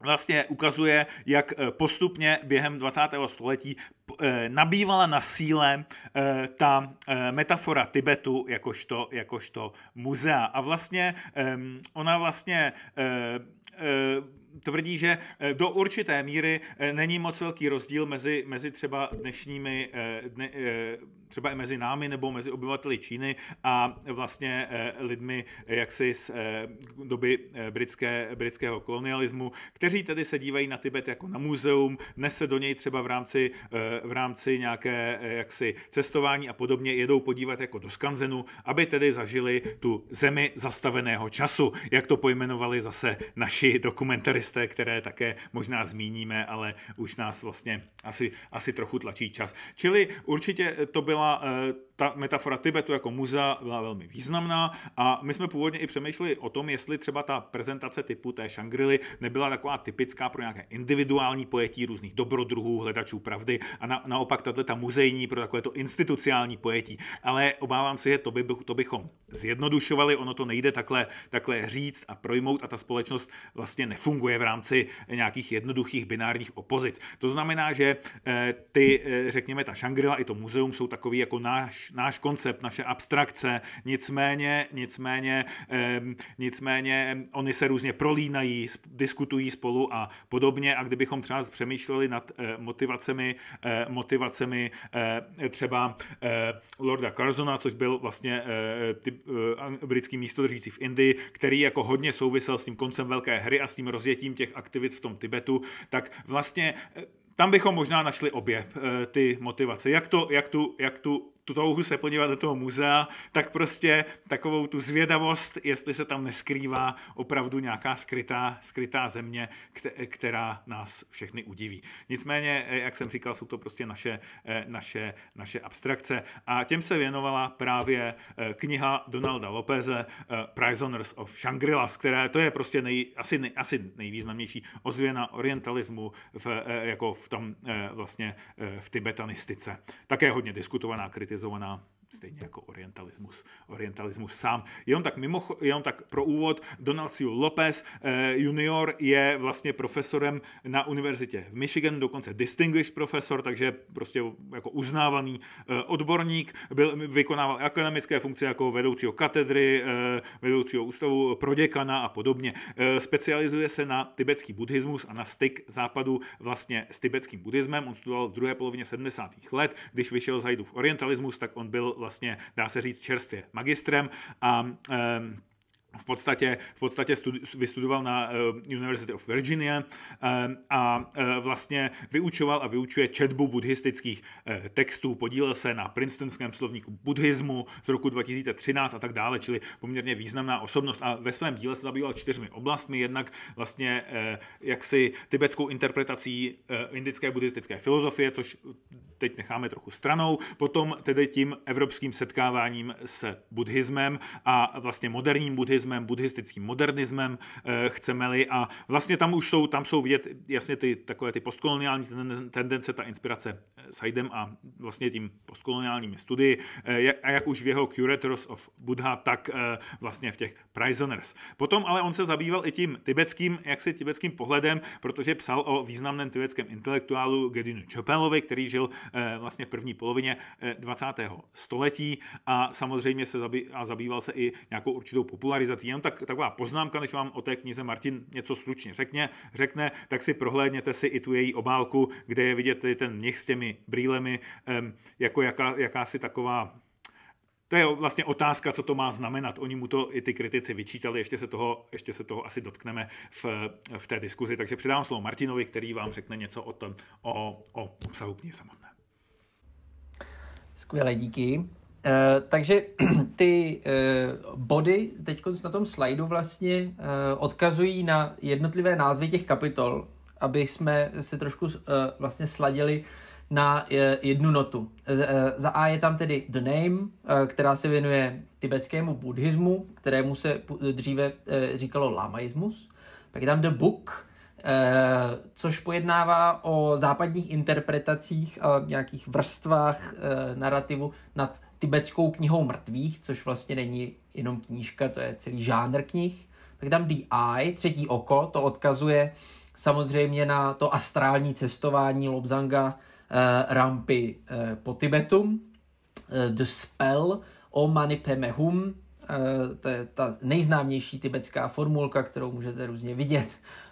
Speaker 2: vlastně ukazuje, jak eh, postupně během 20. století eh, nabývala na síle eh, ta metafora Tibetu jakožto, jakožto muzea. A vlastně ehm, ona vlastně tvrdí, že eh, do určité míry eh, není moc velký rozdíl mezi, mezi třeba dnešními, eh, dne, třeba mezi námi nebo mezi obyvateli Číny a vlastně lidmi jaksi z doby britské, britského kolonialismu, kteří tedy se dívají na Tibet jako na muzeum, nese do něj třeba v rámci, v rámci nějaké jaksi cestování a podobně, jedou podívat jako do Skanzenu, aby tedy zažili tu zemi zastaveného času, jak to pojmenovali zase naši dokumentaristé městech, které také možná zmíníme, ale už nás vlastně asi, asi trochu tlačí čas. Čili určitě to byla eh, ta metafora Tibetu jako muzea byla velmi významná a my jsme původně i přemýšleli o tom, jestli třeba ta prezentace typu té Šangrily nebyla taková typická pro nějaké individuální pojetí různých dobrodruhů, hledačů pravdy a na, naopak tato ta muzejní pro takové to instituciální pojetí. Ale obávám se, že to, by, to bychom zjednodušovali, ono to nejde takhle, takhle říct a projmout a ta společnost vlastně nefunguje v rámci nějakých jednoduchých binárních opozic. To znamená, že eh, ty, eh, řekněme, ta Šangrila i to muzeum jsou takový jako náš náš, koncept, naše abstrakce, nicméně, nicméně, eh, nicméně oni se různě prolínají, diskutují spolu a podobně a kdybychom třeba přemýšleli nad eh, motivacemi, eh, motivacemi eh, třeba eh, Lorda Carzona, což byl vlastně eh, typ, eh, britský místodržící v Indii, který jako hodně souvisel s tím koncem velké hry a s tím rozjetím těch aktivit v tom Tibetu, tak vlastně eh, tam bychom možná našli obě eh, ty motivace. Jak, to, jak, tu, jak tu tu touhu se podívat do toho muzea, tak prostě takovou tu zvědavost, jestli se tam neskrývá opravdu nějaká skrytá, skrytá země, která nás všechny udiví. Nicméně, eh, jak jsem říkal, jsou to prostě naše, eh, naše, naše abstrakce. A těm se věnovala právě eh, kniha Donalda Lopeze Prisoners of Shangri-La, které to je prostě nej, asi, nej, asi nejvýznamnější ozvěna orientalismu v, jako v tom vlastně v tibetanistice. Také hodně diskutovaná, kritika. do zóna stejně jako orientalismus, orientalismus sám. Jenom tak, mimo, jenom tak pro úvod, Donalcio Lopez eh, junior je vlastně profesorem na univerzitě v Michigan, dokonce distinguished profesor, takže prostě jako uznávaný eh, odborník, byl, vykonával akademické funkce jako vedoucího katedry, eh, vedoucího ústavu proděkana a podobně. Eh, specializuje se na tibetský buddhismus a na styk západu vlastně s tibetským buddhismem. On studoval v druhé polovině 70. let, když vyšel z v orientalismus, tak on byl vlastně, dá se říct, čerstvě magistrem a v podstatě, v podstatě studi- vystudoval na uh, University of Virginia uh, a uh, vlastně vyučoval a vyučuje četbu buddhistických uh, textů, podílel se na Princetonském slovníku buddhismu z roku 2013 a tak dále, čili poměrně významná osobnost a ve svém díle se zabýval čtyřmi oblastmi, jednak vlastně uh, jaksi tibetskou interpretací uh, indické buddhistické filozofie, což teď necháme trochu stranou, potom tedy tím evropským setkáváním s buddhismem a vlastně moderním buddhismem, buddhistickým modernismem, eh, chceme-li. A vlastně tam už jsou, tam jsou vidět jasně ty takové ty postkoloniální tendence, ta inspirace Heidem eh, a vlastně tím postkoloniálními studii, eh, a jak už v jeho Curators of Buddha, tak vlastně v těch Prisoners. Potom ale on se zabýval i tím tibetským, jaksi tibetským pohledem, protože psal o významném tibetském intelektuálu Gedinu Chopelovi, který žil Eh, vlastně v první polovině 20. Eh, století a samozřejmě se zabý, a zabýval se i nějakou určitou popularizací. Jenom tak, taková poznámka, než vám o té knize Martin něco stručně řekne, řekne, tak si prohlédněte si i tu její obálku, kde je vidět ten měch s těmi brýlemi, jako jaká, jakási taková to je vlastně otázka, co to má znamenat. Oni mu to i ty kritici vyčítali, ještě se toho, ještě se toho asi dotkneme v, v té diskuzi. Takže předám slovo Martinovi, který vám řekne
Speaker 1: něco o, tom, o, o obsahu knihy samotné. Skvěle, díky. E, takže ty e, body teď na tom slajdu vlastně e, odkazují na jednotlivé názvy těch kapitol, aby jsme se trošku e, vlastně sladili na e, jednu notu. E, za A je tam tedy The Name, e, která se věnuje tibetskému buddhismu, kterému se dříve e, říkalo lamaismus. Pak je tam The Book, Eh, což pojednává o západních interpretacích a nějakých vrstvách eh, narrativu nad tibetskou knihou mrtvých, což vlastně není jenom knížka, to je celý žánr knih. Pak tam The Eye, třetí oko, to odkazuje samozřejmě na to astrální cestování Lobzanga eh, rampy po Tibetu. The Spell o Manipemehum, to je ta nejznámější tibetská formulka, kterou můžete různě vidět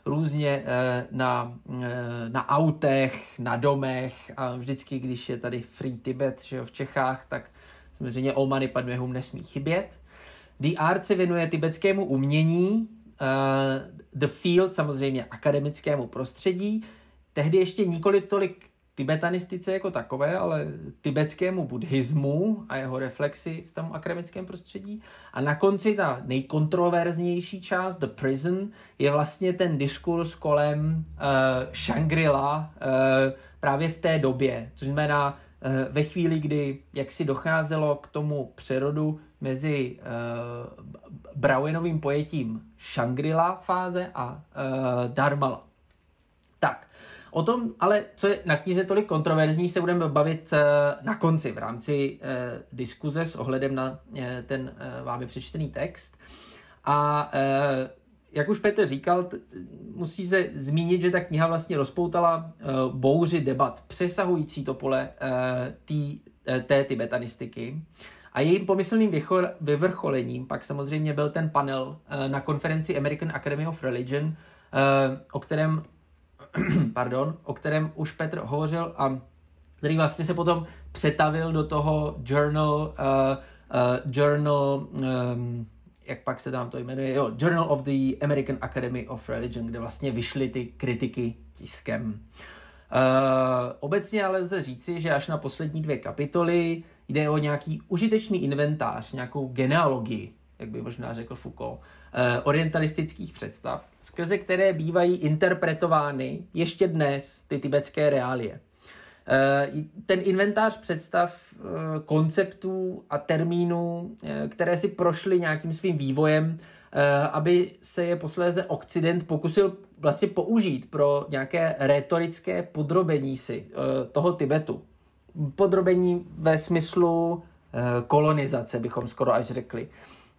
Speaker 1: různě eh, na, eh, na autech, na domech a vždycky, když je tady Free Tibet že jo, v Čechách, tak samozřejmě Omany Padmehum nesmí chybět. The Art se věnuje tibetskému umění, uh, The Field samozřejmě akademickému prostředí, tehdy ještě nikoli tolik tibetanistice jako takové, ale tibetskému buddhismu a jeho reflexi v tom akademickém prostředí. A na konci ta nejkontroverznější část, The Prison, je vlastně ten diskurs kolem uh, Shangri-La uh, právě v té době, což znamená uh, ve chvíli, kdy jak si docházelo k tomu přerodu mezi uh, Brauenovým pojetím Shangri-La fáze a uh, Dharmala O tom, ale co je na knize tolik kontroverzní, se budeme bavit eh, na konci v rámci eh, diskuze s ohledem na eh, ten eh, vámi přečtený text. A eh, jak už Petr říkal, musí se zmínit, že ta kniha vlastně rozpoutala eh, bouři debat přesahující to pole eh, tý, eh, té tibetanistiky. A jejím pomyslným vyvrcholením pak samozřejmě byl ten panel eh, na konferenci American Academy of Religion, eh, o kterém pardon, o kterém už Petr hovořil a který vlastně se potom přetavil do toho journal, uh, uh, journal um, jak pak se tam to jmenuje, jo, Journal of the American Academy of Religion, kde vlastně vyšly ty kritiky tiskem. Uh, obecně ale lze říci, že až na poslední dvě kapitoly jde o nějaký užitečný inventář, nějakou genealogii, jak by možná řekl Foucault, Eh, orientalistických představ, skrze které bývají interpretovány ještě dnes ty tibetské reálie. Eh, ten inventář představ, eh, konceptů a termínů, které si prošly nějakým svým vývojem, aby se je posléze Occident pokusil vlastně použít pro nějaké retorické podrobení si toho Tibetu. Podrobení ve smyslu kolonizace, bychom skoro až řekli.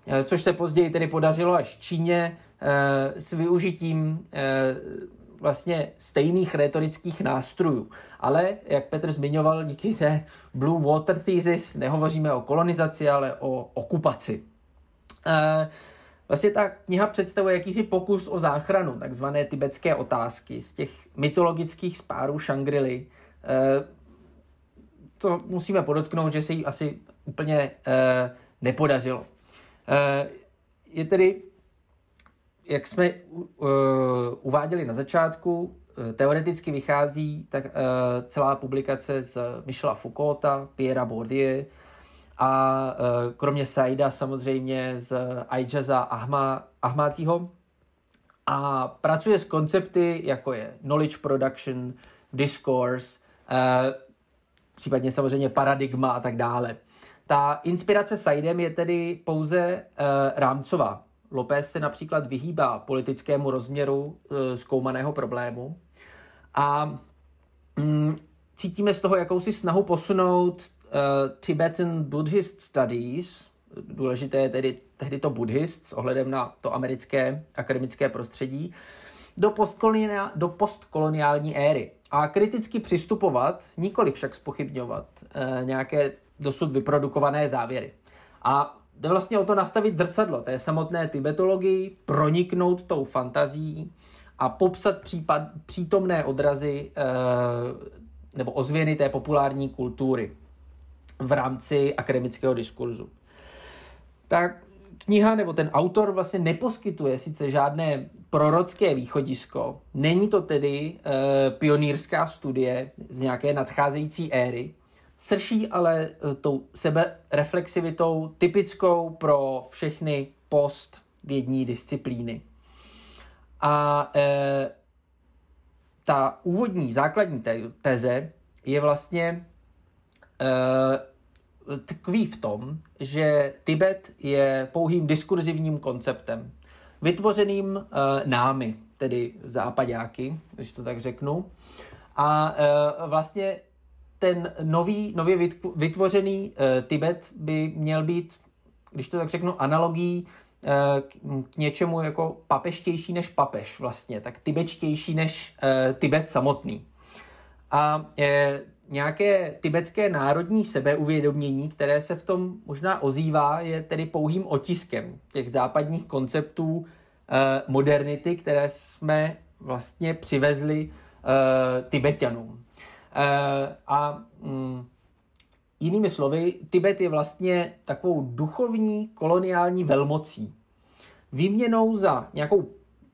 Speaker 1: Eh, což se později tedy podařilo až Číně eh, s využitím eh, vlastně stejných retorických nástrojů. Ale, jak Petr zmiňoval, díky té Blue Water Thesis nehovoříme o kolonizaci, ale o okupaci. Vlastně ta kniha představuje jakýsi pokus o záchranu takzvané tibetské otázky z těch mytologických spárů Shangri-Li. To musíme podotknout, že se jí asi úplně nepodařilo. Eh, je tedy, jak jsme eh, uváděli na začátku, eh, teoreticky vychází tak, celá publikace z Michela Foucaulta, Piera Bourdieu, a kromě Saida samozřejmě z Ajaza Ahma, Ahmácího a pracuje s koncepty, jako je knowledge production, discourse, případně samozřejmě paradigma a tak dále. Ta inspirace Saidem je tedy pouze eh, rámcová. López se například vyhýbá politickému rozměru eh, zkoumaného problému a mm, cítíme z toho jakousi snahu posunout eh, Tibetan Buddhist Studies, důležité je tedy tehdy to buddhist s ohledem na to americké akademické prostředí, do, postkolonia, do postkoloniální éry a kriticky přistupovat, nikoli však spochybňovat nějaké dosud vyprodukované závěry. A jde vlastně o to nastavit zrcadlo té samotné tibetologii, proniknout tou fantazí a popsat případ, přítomné odrazy e, nebo ozvěny té populární kultury v rámci akademického diskurzu. Tak kniha nebo ten autor vlastně neposkytuje sice žádné prorocké východisko, není to tedy e, pionýrská studie z nějaké nadcházející éry, srší ale eh, tou sebereflexivitou typickou pro všechny postvědní disciplíny. A e, ta úvodní základní te- teze je vlastně e, tkví v tom, že Tibet je pouhým diskurzivním konceptem, vytvořeným e, námi, tedy západáky, když to tak řeknu. A e, vlastně ten nový, nově vytvořený uh, Tibet by měl být, když to tak řeknu, analogií uh, eh, k, k něčemu jako papeštější než papež vlastně, tak tibetštější než uh, Tibet samotný. A je, nějaké tibetské národní sebeuvědomění, které se v tom možná ozývá, je tedy pouhým otiskem těch západních konceptů modernity, které jsme vlastně přivezli eh, Tibetanům. Eh, a mm, jinými slovy, Tibet je vlastně takovou duchovní koloniální velmocí. Výměnou za nějakou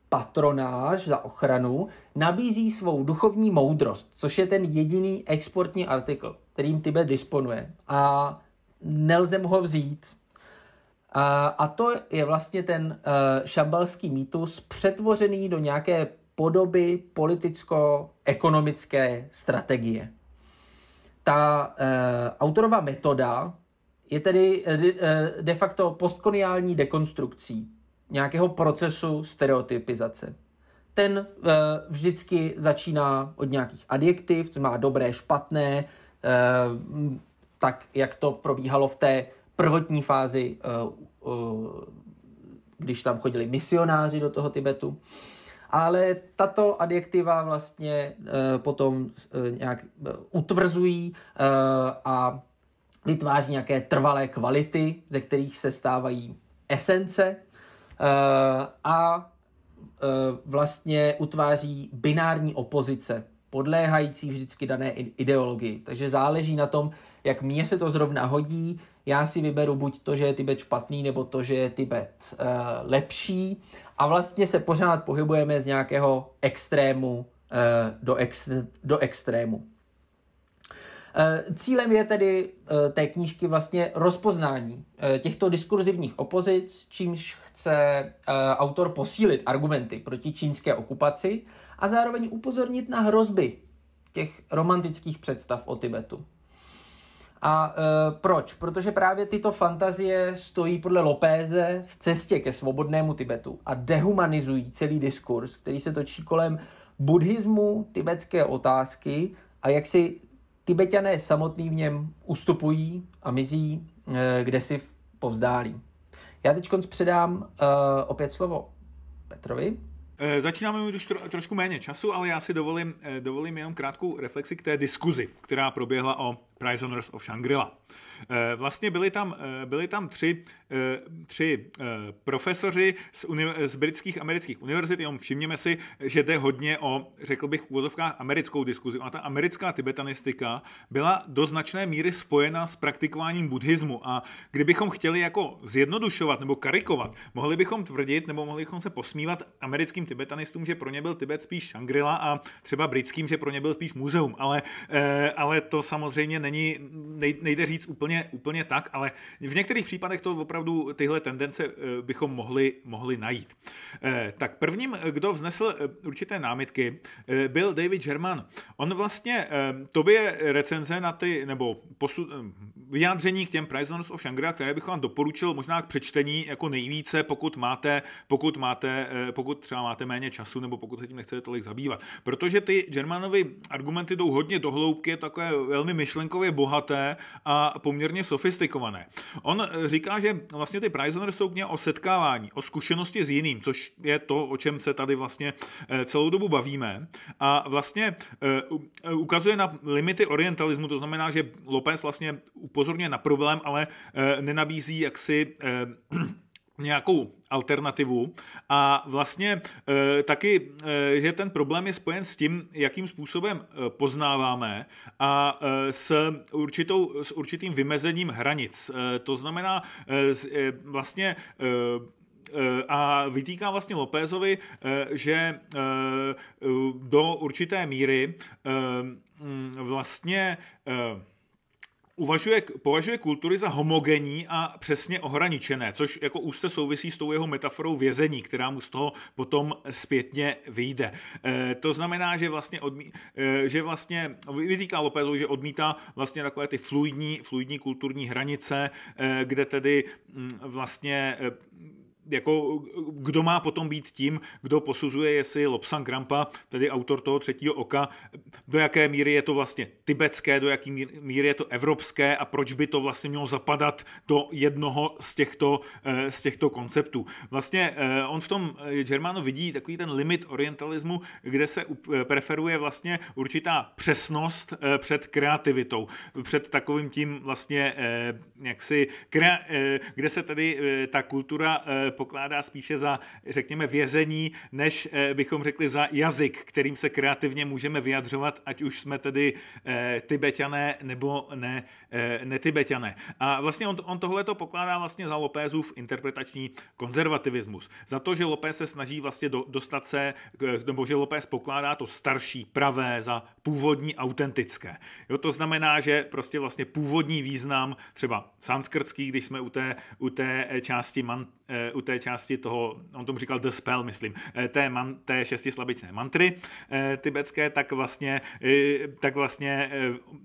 Speaker 1: patronáž, za ochranu, nabízí svou duchovní moudrost, což je ten jediný exportní artikl, kterým Tibet disponuje. A nelze mu ho vzít. Eh, a, to je vlastně ten eh, šambalský mýtus přetvořený do nějaké podoby politicko-ekonomické strategie. Ta e, eh, autorová metoda je tedy e, de facto postkoniální dekonstrukcí nějakého procesu stereotypizace. Ten e, vždycky začíná od nějakých adjektiv, to má dobré, špatné, e, tak jak to probíhalo v té prvotní fázi, e, e, když tam chodili misionáři do toho Tibetu. E, ale tato adjektiva vlastně eh, potom eh, nějak eh, utvrzují a vytváří nějaké trvalé kvality, ze kterých se stávají esence a vlastně utváří binární opozice, podléhající vždycky dané ideologii. Takže záleží na tom, jak mně se to zrovna hodí. Já si vyberu buď to, že je Tibet špatný, nebo to, že je Tibet lepší a vlastně se pořád pohybujeme z nějakého extrému eh, do, ex, do extrému. Eh, cílem je tedy eh, té knížky vlastně rozpoznání těchto diskurzivních opozic, čímž chce autor posílit argumenty proti čínské okupaci a zároveň upozornit na hrozby těch romantických představ o Tibetu. A e, proč? Protože právě tyto fantazie stojí podle Lopéze v cestě ke svobodnému Tibetu a dehumanizují celý diskurs, který se točí kolem buddhismu, tibetské otázky a jak si Tibetané samotný v něm ustupují a mizí e, kde si povzdálí. Já teď předám e, opět slovo Petrovi. E, začínáme už tro, trošku méně času, ale já si dovolím, e, dovolím jenom
Speaker 2: krátkou reflexi k té diskuzi, která proběhla o Prisoners of Shangri-La. Eh, vlastně byli tam, eh, byli tam tři, eh, tři profesoři z, univer- z britských amerických univerzit, jenom všimněme si, že jde hodně o, řekl bych, uvozovkách americkou diskuzi. A ta americká tibetanistika byla do značné míry spojena s praktikováním buddhismu. A kdybychom chtěli jako zjednodušovat nebo karikovat, mohli bychom tvrdit nebo mohli bychom se posmívat americkým tibetanistům, že pro ně byl Tibet spíš Shangri-La a třeba britským, že pro ně byl spíš muzeum. Ale, ale to samozřejmě není není, nejde říct úplně, úplně tak, ale v některých případech to opravdu tyhle tendence eh, bychom mohli, mohli najít. Eh, tak prvním, eh, kdo vznesl určité námitky, byl David German. On vlastně, to by je recenze na ty, nebo posud, vyjádření k těm Price of Shangri, které bych vám doporučil možná k přečtení jako nejvíce, pokud máte, pokud máte, pokud třeba máte méně času, nebo pokud se tím nechcete tolik zabývat. Protože ty Germanovi argumenty jdou hodně do hloubky, je takové velmi myšlenko myšlenkově bohaté a poměrně sofistikované. On eh, říká, že vlastně ty Prizoner jsou kniha o setkávání, o zkušenosti s jiným, což je to, o čem se tady vlastně eh, celou dobu bavíme. A vlastně eh, ukazuje na limity orientalismu, to znamená, že López vlastně upozorňuje na problém, ale nenabízí jaksi nějakou alternativu a vlastně e, taky, e, že ten problém je spojen s tím, jakým způsobem e, poznáváme a e, s, určitou, s určitým vymezením hranic. E, to znamená e, z, e, vlastně e, a vytýká vlastně Lopézovi, že do určité míry mm, vlastně uvažuje, považuje kultury za homogenní a přesně ohraničené, což jako úzce souvisí s tou jeho metaforou vězení, která mu z toho potom zpětně vyjde. E, to znamená, že vlastně, odmí, e, že vlastně vytýká Lopezu, že odmítá vlastně takové ty fluidní, fluidní kulturní hranice, e, kde tedy m, mm, vlastně e, jako, kdo má potom být tím, kdo posuzuje, jestli Lobsang Grampa, tedy autor toho třetího oka, do jaké míry je to vlastně tibetské, do jaké míry je to evropské a proč by to vlastně mělo zapadat do jednoho z těchto, eh, z těchto konceptů. Vlastně eh, on v tom eh, Germano vidí takový ten limit orientalismu, kde se preferuje vlastně určitá přesnost před kreativitou, před takovým tím vlastně jaksi, kde se tedy ta kultura pokládá spíše za, řekněme, vězení, než eh, bychom řekli za jazyk, kterým se kreativně můžeme vyjadřovat, ať už jsme tedy eh, tibetané nebo ne, eh, netibetané. A vlastně on, on tohle to pokládá vlastně za Lopézův interpretační konzervativismus. Za to, že Lopéz se snaží vlastně do, dostat se, nebo že Lopéz pokládá to starší, pravé za původní, autentické. Jo, to znamená, že prostě vlastně původní význam, třeba sanskrtský, když jsme u té, u té části man, u té části toho, on tomu říkal The Spell, myslím, eh, té, man, té slabičné mantry eh, tibetské, tak vlastně, eh, tak vlastně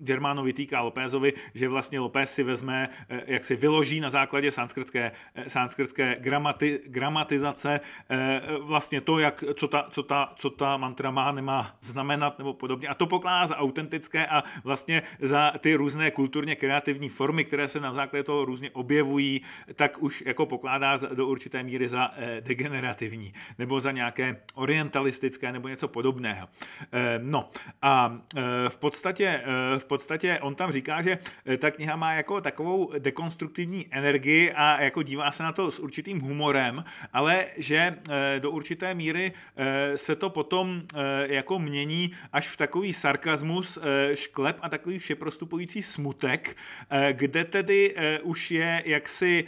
Speaker 2: Germánu vytýká Lopézovi, že vlastně Lopéz si vezme, jak si vyloží na základě sanskrtské, sanskrtské gramati, gramatizace vlastně to, jak, co, ta, co, ta, co ta mantra má, nemá znamenat nebo podobně. A to pokládá za autentické a vlastně za ty různé kulturně kreativní formy, které se na základě toho různě objevují, tak už jako pokládá do určité určité míry za eh, degenerativní nebo za nějaké orientalistické nebo něco podobného. Eh, no a eh, v podstatě, v podstatě on tam říká, že ta kniha má jako takovou dekonstruktivní energii a jako dívá se na to s určitým humorem, ale že do určité míry se to potom jako mění až v takový sarkazmus, šklep a takový všeprostupující smutek, kde tedy už je jaksi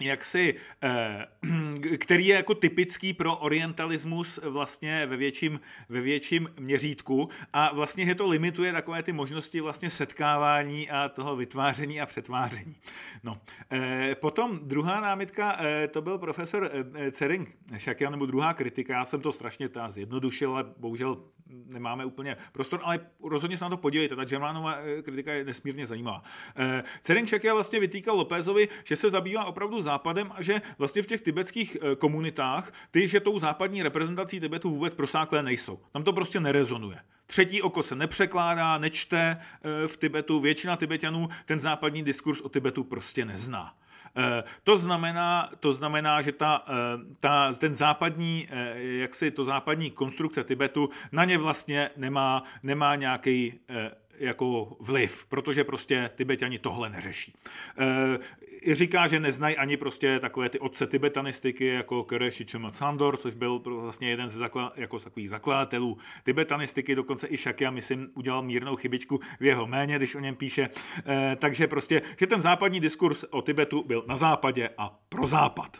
Speaker 2: jaksi, eh, který je jako typický pro orientalismus vlastně ve větším, ve větším měřítku a vlastně je to limituje takové ty možnosti vlastně setkávání a toho vytváření a přetváření. No. Eh, potom druhá námitka, eh, to byl profesor Cering, já nebo druhá kritika, já jsem to strašně ta zjednodušil, ale bohužel nemáme úplně prostor, ale rozhodně se na to podívejte, ta Germánova kritika je nesmírně zajímavá. Cering já vlastně vytýkal Lopezovi, že se zabývá opravdu západem a že vlastně v těch tibetských eh, komunitách ty, že tou západní reprezentací Tibetu vůbec prosáklé nejsou. Tam to prostě nerezonuje. Třetí oko se nepřekládá, nečte eh, v Tibetu. Většina Tibetanů ten západní diskurs o Tibetu prostě nezná. Eh, to znamená, to znamená že ta, ta, ten západní, jaksi to západní konstrukce Tibetu na ně vlastně nemá, nemá nějaký jako vliv, protože prostě Tibetani tohle neřeší. E, říká, že neznají ani prostě takové ty otce tibetanistiky jako Kureshi Sandor, což byl vlastně jeden z zakla, jako takových zakladatelů tibetanistiky, dokonce i Shakya, myslím, udělal mírnou chybičku v jeho méně, když o něm píše. E, takže prostě, že ten západní diskurs o Tibetu byl na západě a pro západ.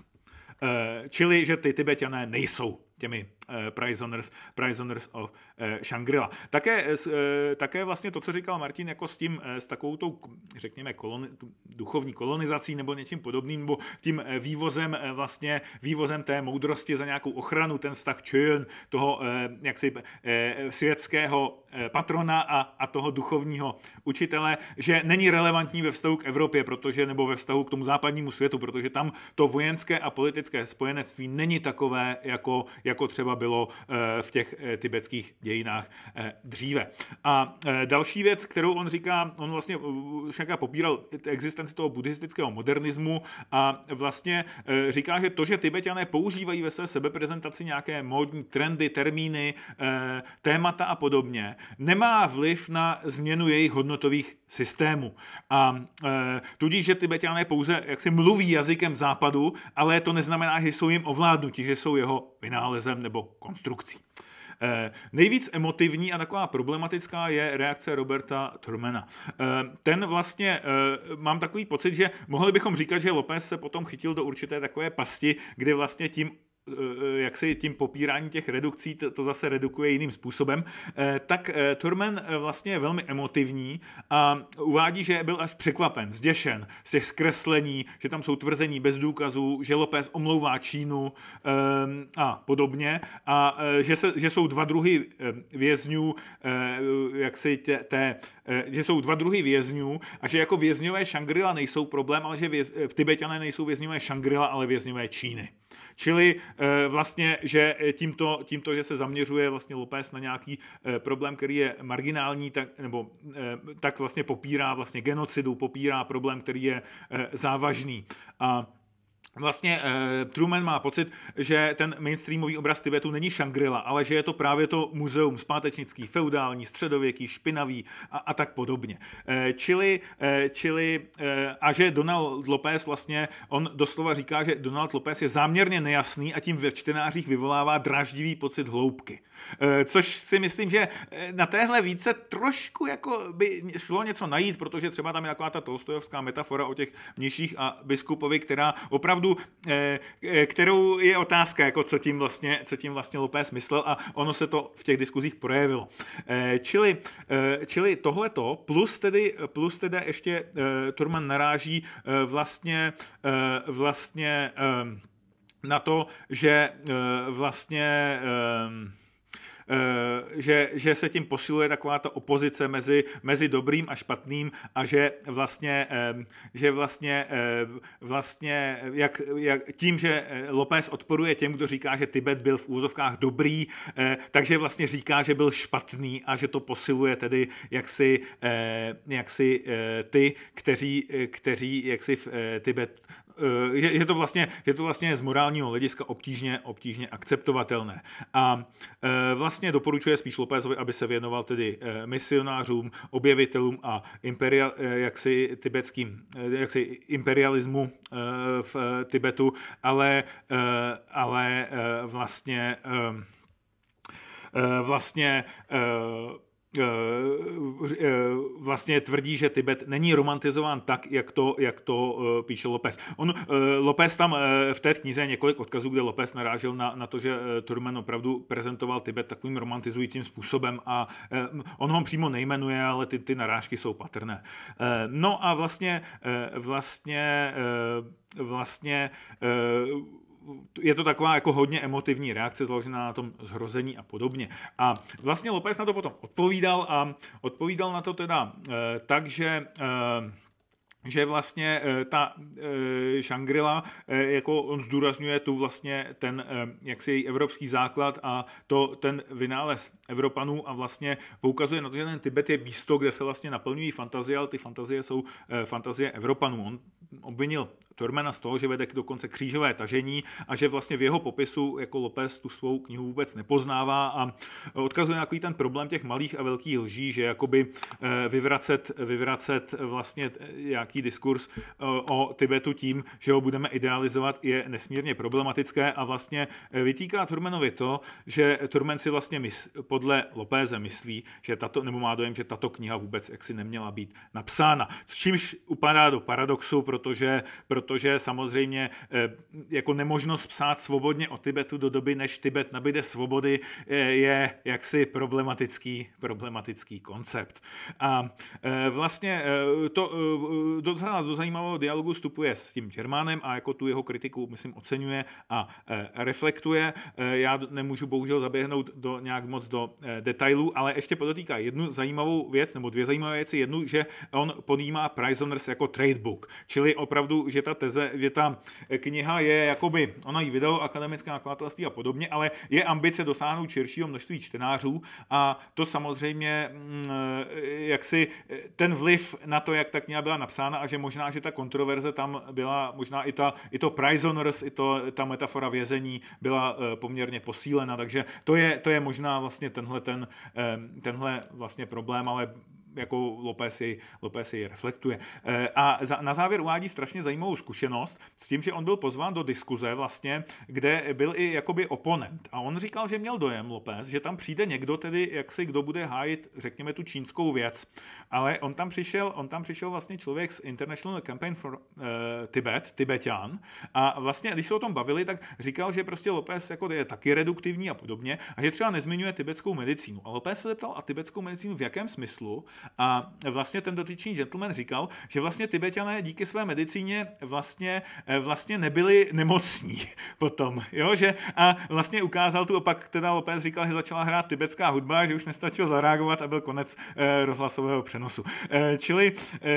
Speaker 2: E, čili, že ty Tibetané nejsou těmi Eh, Prisoners, Prisoners of eh, Shangri-La. Také, eh, také vlastně to, co říkal Martin, jako s tím, s takovou tou, řekněme, koloni, duchovní kolonizací nebo něčím podobným, nebo tím vývozem vlastně, vývozem té moudrosti za nějakou ochranu, ten vztah čön, toho jaksi světského patrona a, a toho duchovního učitele, že není relevantní ve vztahu k Evropě, protože nebo ve vztahu k tomu západnímu světu, protože tam to vojenské a politické spojenectví není takové, jako, jako třeba bylo eh, v těch eh, tibetských dějinách eh, dříve. A další věc, kterou on říká, on vlastně Šanka popíral existenci toho buddhistického modernismu a vlastně říká, že to, že Tibetané používají ve své sebeprezentaci nějaké módní trendy, termíny, témata a podobně, nemá vliv na změnu jejich hodnotových systémů. A tudíž, že Tibetané pouze jaksi mluví jazykem západu, ale to neznamená, že jsou jim ovládnutí, že jsou jeho vynálezem nebo konstrukcí. Eh, nejvíc emotivní a taková problematická je reakce Roberta Turmena. Eh, ten vlastně, eh, mám takový pocit, že mohli bychom říkat, že Lopez se potom chytil do určité takové pasti, kdy vlastně tím Eh, jak se tím popírání těch redukcí to, to zase redukuje jiným způsobem, eh, tak eh, Turman vlastně je velmi emotivní a uvádí, že byl až překvapen, zděšen z těch zkreslení, že tam jsou tvrzení bez důkazů, že López omlouvá Čínu a podobně a že, se, že jsou dva druhy vězňů, jak si tě, té, že jsou dva druhy vězňů a že jako vězňové Šangrila nejsou problém, ale že věz, Tibetané nejsou vězňové Šangrila, ale vězňové Číny. Čili eh, vlastně, že eh, tímto, tímto, že se zaměřuje vlastně López na nějaký eh, problém, který je marginální, tak, nebo tak vlastně popírá vlastně genocidu, popírá problém, který je závažný. A Vlastně eh, Truman má pocit, že ten mainstreamový obraz Tibetu není Shangri-La, ale že je to právě to muzeum zpátečnický, feudální, středověký, špinavý a, a tak podobně. Eh, čili, eh, čili eh, a že Donald Lopez vlastně, on doslova říká, že Donald Lopez je záměrně nejasný a tím ve čtenářích vyvolává draždivý pocit hloubky. Eh, což si myslím, že eh, na téhle více trošku jako by šlo něco najít, protože třeba tam je taková ta tolstojovská metafora o těch mniších a biskupovi, která opravdu opravdu, eh, eh, kterou je otázka, jako co tím vlastně, co tím vlastně López myslel a ono se to v těch diskuzích projevilo. Eh, čili, čili tohleto, plus tedy, plus tedy ještě Turman naráží vlastně, vlastně na to, že vlastně Eh, že, že se tím posiluje taková ta opozice mezi, mezi dobrým a špatným a že vlastně, že vlastně, eh, vlastně jak, jak, tím, že eh, López odporuje těm, kdo říká, že Tibet byl v úzovkách dobrý, takže vlastně říká, že byl špatný a že to posiluje tedy jaksi, jaksi ty, kteří, kteří jaksi v Tibet Eh, je, je, to vlastně, je to vlastně z morálního hlediska obtížně, obtížně akceptovatelné. A eh, vlastně doporučuje spíš Lópezovi, aby se věnoval tedy eh, misionářům, objevitelům a imperial, jaksi tibetským, jaksi imperialismu v Tibetu, ale, ale vlastně vlastně Eh, eh, vlastně tvrdí, že Tibet není romantizován tak, jak to, jak to eh, píše López. On, López tam v té knize je několik odkazů, kde López narážel na, na to, že Turmen opravdu prezentoval Tibet takovým romantizujícím způsobem a on ho přímo nejmenuje, ale ty, ty narážky jsou patrné. No a vlastně, vlastně vlastně je to taková jako hodně emotivní reakce založená na tom zhrození a podobně. A vlastně Lopez na to potom odpovídal a odpovídal na to teda e, tak, že eh, že vlastně eh, ta e, Shangri-La, e, jako on zdůrazňuje tu vlastně ten e, jaksi její evropský základ a to ten vynález Evropanů a vlastně poukazuje na to, že ten Tibet je místo, kde se vlastně naplňují fantazie, ale ty fantazie jsou fantazie Evropanů. On obvinil Turmena z toho, že vede dokonce křížové tažení a že vlastně v jeho popisu jako Lopez tu svou knihu vůbec nepoznává a e, odkazuje na ten problém těch malých a velkých lží, že jakoby e, vyvracet, vyvracet vlastně e, nějaký diskurs o Tibetu tím, že ho budeme idealizovat, je nesmírně problematické a vlastně vytýká Turmenovi to, že Turmen si vlastně mys, podle Lopéze myslí, že tato, nebo má dojem, že tato kniha vůbec jaksi neměla být napsána. S čímž upadá do paradoxu, protože, pro protože samozřejmě eh, jako nemožnost psát svobodně o Tibetu do doby, než Tibet nabide svobody, eh, je jaksi problematický, problematický koncept. A eh, vlastně to docela do zajímavého dialogu vstupuje s tím Germánem a jako tu jeho kritiku, myslím, oceňuje a reflektuje. Já nemůžu bohužel zaběhnout do, nějak moc do detailů, ale ještě podotýká jednu zajímavou věc, nebo dvě zajímavé věci. Jednu, že on ponímá Prisoners jako tradebook, čili opravdu, že ta teze, že ta kniha je jakoby, ona ji vydalo akademické nakladatelství a podobně, ale je ambice dosáhnout širšího množství čtenářů a to samozřejmě mm, eh, jak si eh, ten vliv na to, jak ta kniha byla napsána a že možná, že ta kontroverze tam byla, možná i, ta, i to prisoners, i to, ta metafora vězení byla eh, poměrně posílena, takže to je, to je možná vlastně tenhle, ten, tenhle vlastně problém, ale jako Lopez ji, Lopez ji reflektuje. E, a za, na závěr uvádí strašně zajímavou zkušenost s tím, že on byl pozván do diskuze vlastně, kde byl i jakoby oponent. A on říkal, že měl dojem Lopez, že tam přijde někdo tedy, jak si kdo bude hájit, řekněme, tu čínskou věc. Ale on tam přišel, on tam přišel vlastně člověk z International Campaign for uh, Tibet, Tibetan. A vlastně, když se o tom bavili, tak říkal, že prostě Lopez jako je taky reduktivní a podobně a že třeba nezmiňuje tibetskou medicínu. A Lopez se zeptal a tibetskou medicínu v jakém smyslu a vlastně ten dotyčný gentleman říkal, že vlastně Tibetané díky své medicíně vlastně, eh, vlastně nebyli nemocní potom. Jo? Že, a vlastně ukázal tu opak, teda Lopez říkal, že začala hrát tibetská hudba, že už nestačil zareagovat a byl konec eh, rozhlasového přenosu. Eh, čili,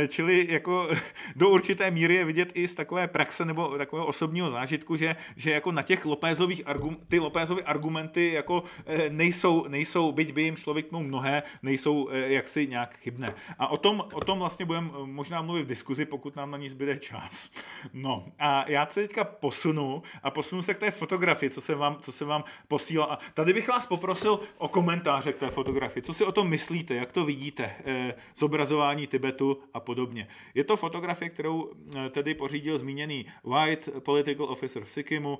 Speaker 2: čili jako do určité míry je vidět i z takové praxe nebo takového osobního zážitku, že, že jako na těch Lopezových argum, ty Lópezovy argumenty jako nejsou, nejsou, byť by jim člověk mnohé, nejsou jaksi nějak nějak chybné. A o tom, o tom vlastně budeme eh, možná mluvit v diskuzi, pokud nám na ní zbyde čas. No a já se teďka posunu a posunu se k té fotografii, co jsem vám, co jsem vám posílal. A tady bych vás poprosil o komentáře k té fotografii. Co si o tom myslíte, jak to vidíte, eh, zobrazování Tibetu a podobně. Je to fotografie, kterou eh, tedy pořídil zmíněný White, political officer v Sikimu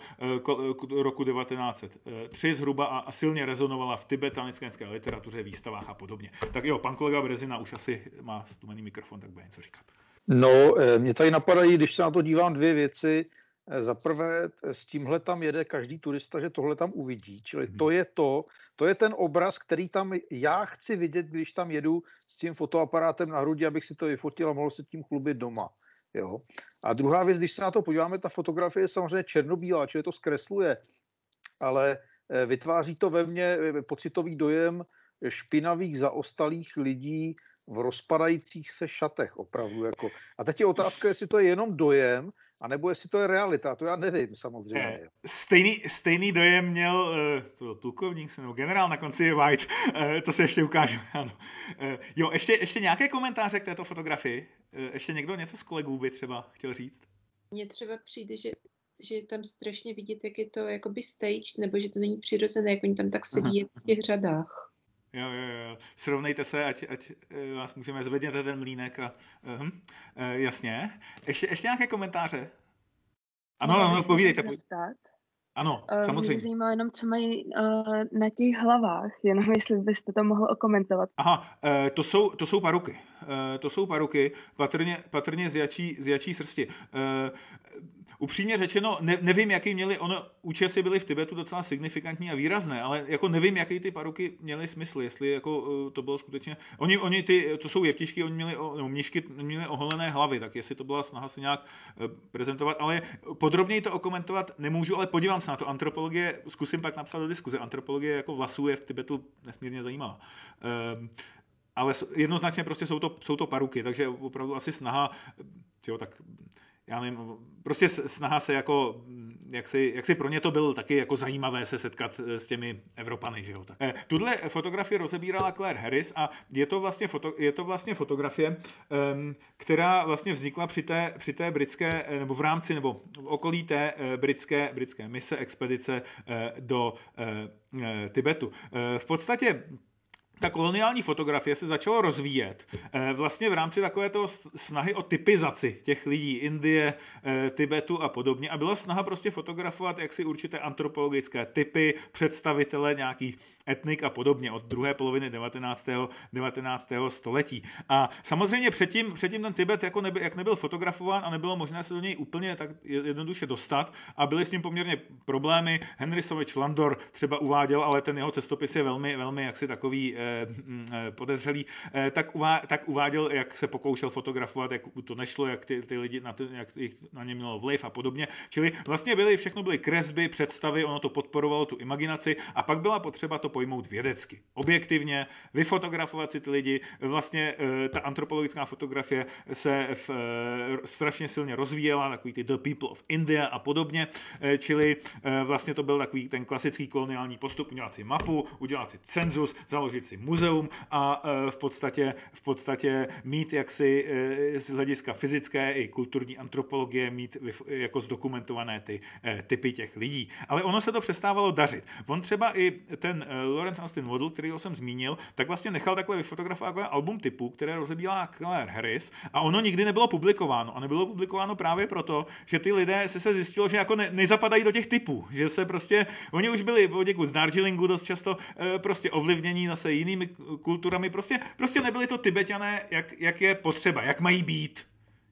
Speaker 2: roku 1903 zhruba a silně rezonovala v tibetanické literatuře, výstavách a podobně. Tak jo,
Speaker 3: pan kolega Brez Březina už asi má stumený mikrofon, tak bude něco říkat. No, eh, mě tady napadají, když se na to dívám, dvě věci. Eh, za prvé, eh, s tímhle tam jede každý turista, že tohle tam uvidí. Čili mhm. to je to, to je ten obraz, který tam já chci vidět, když tam jedu s tím fotoaparátem na hrudi, abych si to vyfotil a mohl se tím chlubit doma. Jo. A druhá věc, když se na to podíváme, ta fotografie je samozřejmě černobílá, čili to zkresluje, ale vytváří to ve mně pocitový dojem špinavých, zaostalých lidí v rozpadajících se šatech opravdu. Jako. A teď je otázka, jestli to je jenom dojem, a nebo jestli to je realita, to já nevím samozřejmě.
Speaker 2: Stejný, stejný dojem měl eh, to byl plukovník, nebo generál na konci je White, eh, to se ještě ukážeme, ano. Eh, jo, ještě, ještě nějaké komentáře k této fotografii? Ještě někdo něco z kolegů by třeba chtěl říct?
Speaker 1: Mně třeba přijde, že že je tam strašně vidět, jak je to jakoby stage, nebo že to není přirozené, jak oni tam tak sedí Aha. v těch řadách.
Speaker 2: Jo, jo, jo. Srovnejte se, ať, ať eh, vás můžeme zvednět ten mlínek. A, uh, uh, jasně. Ještě, ještě nějaké komentáře? Ano, no, ano povídejte. Ano, samozřejmě. Mě
Speaker 3: zajímalo jenom, co mají uh, na těch hlavách, jenom jestli byste to mohl okomentovat.
Speaker 2: Aha, uh, to jsou, to jsou paruky. Eh, to jsou paruky, patrně, patrně z, jačí, z jačí srsti. Eh, upřímně řečeno, ne, nevím, jaký měli, ono, účesy byly v Tibetu docela signifikantní a výrazné, ale jako nevím, jaký ty paruky měly smysl, jestli jako eh, to bylo skutečně, oni, oni ty, to jsou jeptišky, oni měli, no, mnišky, měli oholené hlavy, tak jestli to byla snaha se nějak prezentovat, ale podrobněji to okomentovat nemůžu, ale podívám se na to, antropologie, zkusím pak napsat do diskuze, antropologie jako vlasů je v Tibetu nesmírně zajímavá. Um, ale jednoznačně prostě jsou to, jsou to paruky, takže opravdu asi snaha, jo, tak já nevím, prostě snaha se jako, jak si, jak si pro ně to byl taky jako zajímavé se setkat eh, s těmi Evropany, že jo. Tak. Eh, tuhle fotografii rozebírala Claire Harris a je to vlastně, foto, je to vlastně fotografie, eh, která vlastně vznikla při té, při té britské, eh, nebo v rámci, nebo v okolí té eh, britské, britské mise, expedice eh, do Tibetu. V podstatě ta koloniální fotografie se začalo rozvíjet eh, vlastně v rámci takovéto snahy o typizaci těch lidí Indie, eh, Tibetu a podobně a byla snaha prostě fotografovat jaksi určité antropologické typy, představitele nějakých etnik a podobně od druhé poloviny 19. 19. století. A samozřejmě předtím, předtím ten Tibet jako neby, jak nebyl fotografován a nebylo možné se do něj úplně tak jednoduše dostat a byly s ním poměrně problémy. Henry Sovič Landor třeba uváděl, ale ten jeho cestopis je velmi, velmi jaksi takový eh, Eh, mm, eh, podezřelý, eh, tak, uvá, tak uváděl, jak se pokoušel fotografovat, jak to nešlo, jak ty, ty lidi na, ty, jak na ně mělo vliv a podobně. Čili vlastně byly, všechno byly kresby, představy, ono to podporovalo tu imaginaci a pak byla potřeba to pojmout vědecky, objektivně, vyfotografovat si ty lidi. Vlastně ta antropologická fotografie se v, strašně silně rozvíjela, takový ty The People of India a podobně, čili vlastně to byl takový ten klasický koloniální postup, udělat si mapu, udělat si cenzus, založit si muzeum a e, v podstatě, v podstatě mít jaksi e, z hlediska fyzické i kulturní antropologie mít jako zdokumentované ty e, typy těch lidí. Ale ono se to přestávalo dařit. On třeba i ten Lawrence Austin Waddle, který jsem zmínil, tak vlastně nechal takhle vyfotografovat jako album typů, které rozebílá Claire Harris a ono nikdy nebylo publikováno. A nebylo publikováno právě proto, že ty lidé se, se zjistilo, že jako ne, nezapadají do těch typů, že se prostě, oni už byli poděkud z Darjeelingu dost často prostě ovlivnění zase jiný jinými kulturami. Prostě, prostě nebyli to tibetané, jak, jak je potřeba, jak mají být,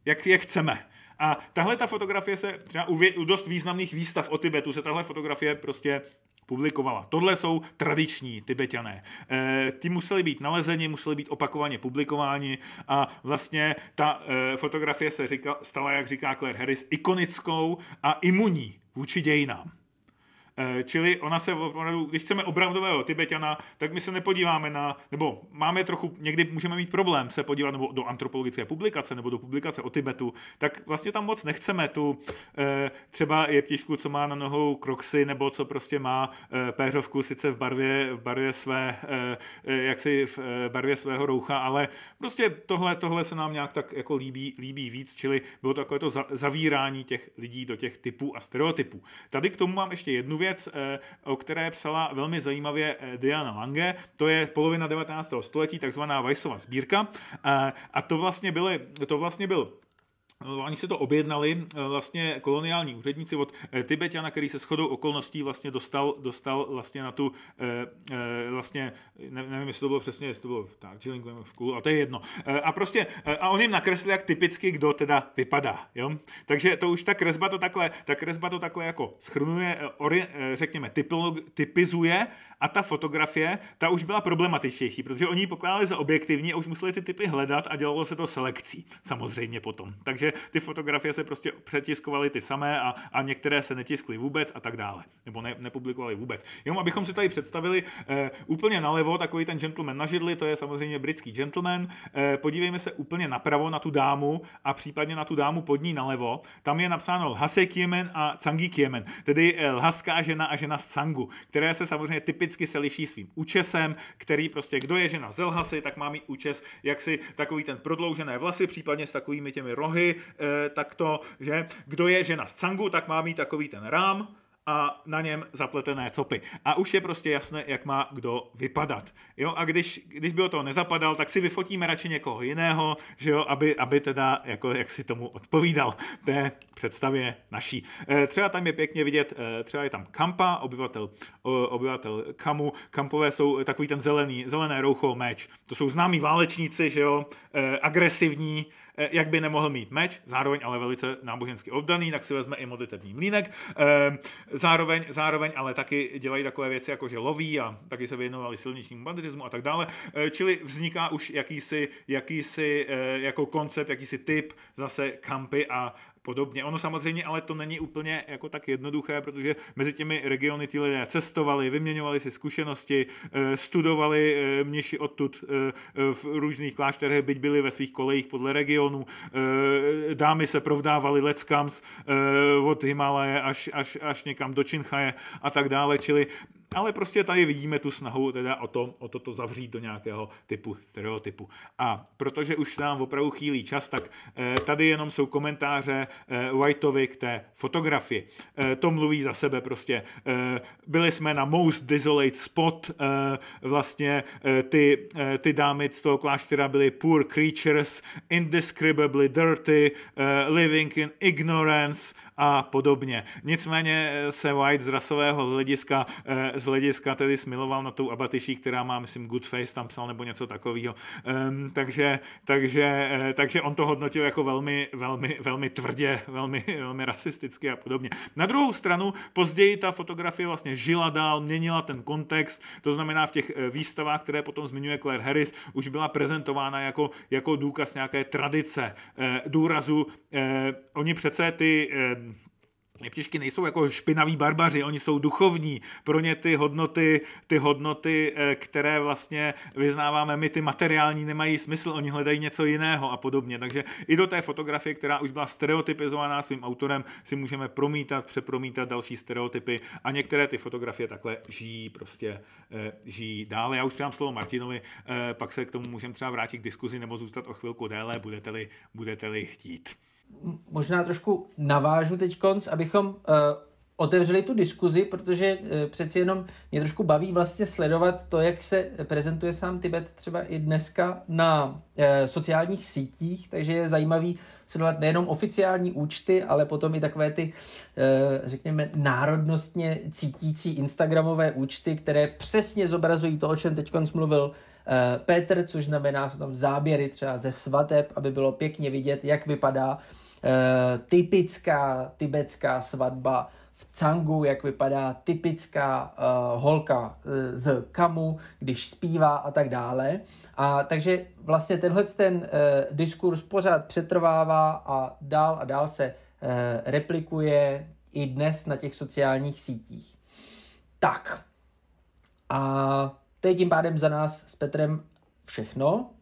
Speaker 2: jak je chceme. A tahle ta fotografie se třeba u, vě, u dost významných výstav o Tibetu se tahle fotografie prostě publikovala. Tohle jsou tradiční tibetané. E, eh, ty museli být nalezeni, museli být opakovaně publikováni a vlastně ta e, fotografie se říka, stala, jak říká Claire Harris, ikonickou a imunní vůči dějinám. Eh, čili ona se opravdu, když chceme opravdového Tibetana, tak my se nepodíváme na, nebo máme trochu, někdy můžeme mít problém se podívat nebo do antropologické publikace nebo do publikace o Tibetu, tak vlastně tam moc nechceme tu eh, třeba jeptišku, co má na nohou kroksy nebo co prostě má eh, péřovku sice v barvě, v barvě své, jaksi v barvě svého roucha, ale prostě tohle, tohle se nám nějak tak jako líbí, líbí víc, čili bylo to takové to zavírání těch lidí do těch typů a stereotypů. Tady k tomu mám ještě jednu věc, věc, eh, o které psala velmi zajímavě eh, Diana Lange, to je polovina 19. století, takzvaná Weissova sbírka eh, a to vlastně, byly, to vlastně byl Eh, oni si to objednali eh, vlastně koloniální úředníci od eh, Tibetiana, který se shodou okolností vlastně dostal, dostal vlastně na tu vlastně, nevím, jestli to bylo přesně, jestli to bylo v Darjeelingu nebo v Kulu, a to je jedno. A prostě, a on jim nakreslil, jak typicky kdo teda vypadá, jo? Takže to už ta kresba to takhle, ta kresba to takhle jako schrnuje, řekněme, typolog, typizuje a ta fotografie, ta už byla problematičtější, protože oni ji pokládali za objektivní a už museli ty typy hledat a dělalo se to selekcí samozřejmě potom. Takže ty fotografie se prostě přetiskovaly ty samé a, a některé se netiskly vůbec a tak dále, nebo ne, nepublikovaly vůbec. Jenom abychom si tady představili eh, úplně nalevo takový ten gentleman na židli, to je samozřejmě britský gentleman, eh, podívejme se úplně napravo na tu dámu a případně na tu dámu pod ní nalevo, tam je napsáno Lhase Kiemen a Cangi Kiemen, tedy eh, lhaská žena a žena z Cangu, které se samozřejmě typicky se liší svým účesem, který prostě, kdo je žena z Lhasy, tak má mít účes si takový ten prodloužené vlasy, případně s takovými těmi rohy, Eh, takto, že kdo je žena z cangu, tak má mít takový ten rám, a na něm zapletené copy. A už je prostě jasné, jak má kdo vypadat. Jo, a když, když by o toho nezapadal, tak si vyfotíme radši někoho jiného, že jo, aby, aby teda, jako jak si tomu odpovídal té představě naší. E, třeba tam je pěkně vidět, e, třeba je tam Kampa, obyvatel, o, obyvatel Kamu. Kampové jsou takový ten zelený, zelené roucho meč. To jsou známí válečníci, že jo, e, agresivní, Eh, jak by nemohl mít meč, zároveň ale velice nábožensky obdaný, tak si vezme i modlitební mlínek. Ehm, zároveň, zároveň ale taky dělají takové věci, jako že loví a taky se věnovali silničnímu banditismu a tak dále. Eh, čili vzniká už jakýsi, jakýsi eh, jako koncept, jakýsi typ zase kampy a podobně. Ono samozřejmě, ale to není úplně jako tak jednoduché, protože mezi těmi regiony ti lidé cestovali, vyměňovali si zkušenosti, eh, studovali eh, mniši odtud eh, v různých klášterech, byť byli ve svých kolejích podle regionu, dámy se provdávali leckams od Himalaje až, až, až někam do Činchaje a tak dále, čili ale prostě tady vidíme tu snahu teda o to, o to, to zavřít do nějakého typu stereotypu. A protože už nám opravdu chýlí čas, tak eh, tady jenom jsou komentáře eh, Whiteovi k té fotografii. Eh, to mluví za sebe prostě. Byli jsme na Most Desolate Spot, vlastně ty, ty dámy z toho kláštera byly poor creatures, indescribably dirty, living in ignorance a podobně. Nicméně se White z rasového hlediska z hlediska tedy smiloval na tou abatyší, která má, myslím, good face tam psal nebo něco takového. Um, ehm, takže, takže, eh, takže on to hodnotil jako velmi, velmi, velmi tvrdě, velmi, velmi rasisticky a podobně. Na druhou stranu, později ta fotografie vlastně žila dál, měnila ten kontext, to znamená v těch eh, výstavách, které potom zmiňuje Claire Harris, už byla prezentována jako, jako důkaz nějaké tradice, eh, důrazu. Eh, oni přece ty eh, Jeptišky nejsou jako špinaví barbaři, oni jsou duchovní. Pro ně ty hodnoty, ty hodnoty, eh, které vlastně vyznáváme my, ty materiální, nemají smysl, oni hledají něco jiného a podobně. Takže i do té fotografie, která už byla stereotypizovaná svým autorem, si můžeme promítat, přepromítat další stereotypy a některé ty fotografie takhle žijí prostě eh, žijí dále. Já už dám slovo Martinovi, eh, pak se k tomu můžeme třeba vrátit k diskuzi nebo zůstat o chvilku déle, budete-li, budete-li chtít
Speaker 1: možná trošku navážu teď konc, abychom uh, otevřeli tu diskuzi, protože uh, přeci jenom mě trošku baví vlastně sledovat to, jak se prezentuje sám Tibet třeba i dneska na uh, sociálních sítích, takže je zajímavý sledovat nejenom oficiální účty, ale potom i takové ty, řekněme, národnostně cítící Instagramové účty, které přesně zobrazují to, o čem teď mluvil Eh, Petr, což znamená, jsou tam záběry třeba ze svateb, aby bylo pěkně vidět, jak vypadá eh, typická tibetská svatba v cangu, jak vypadá typická uh, holka uh, z kamu, když zpívá a tak dále. A takže vlastně tenhle ten uh, diskurs pořád přetrvává a dál a dál se uh, replikuje i dnes na těch sociálních sítích. Tak. A to je tím pádem za nás s Petrem všechno.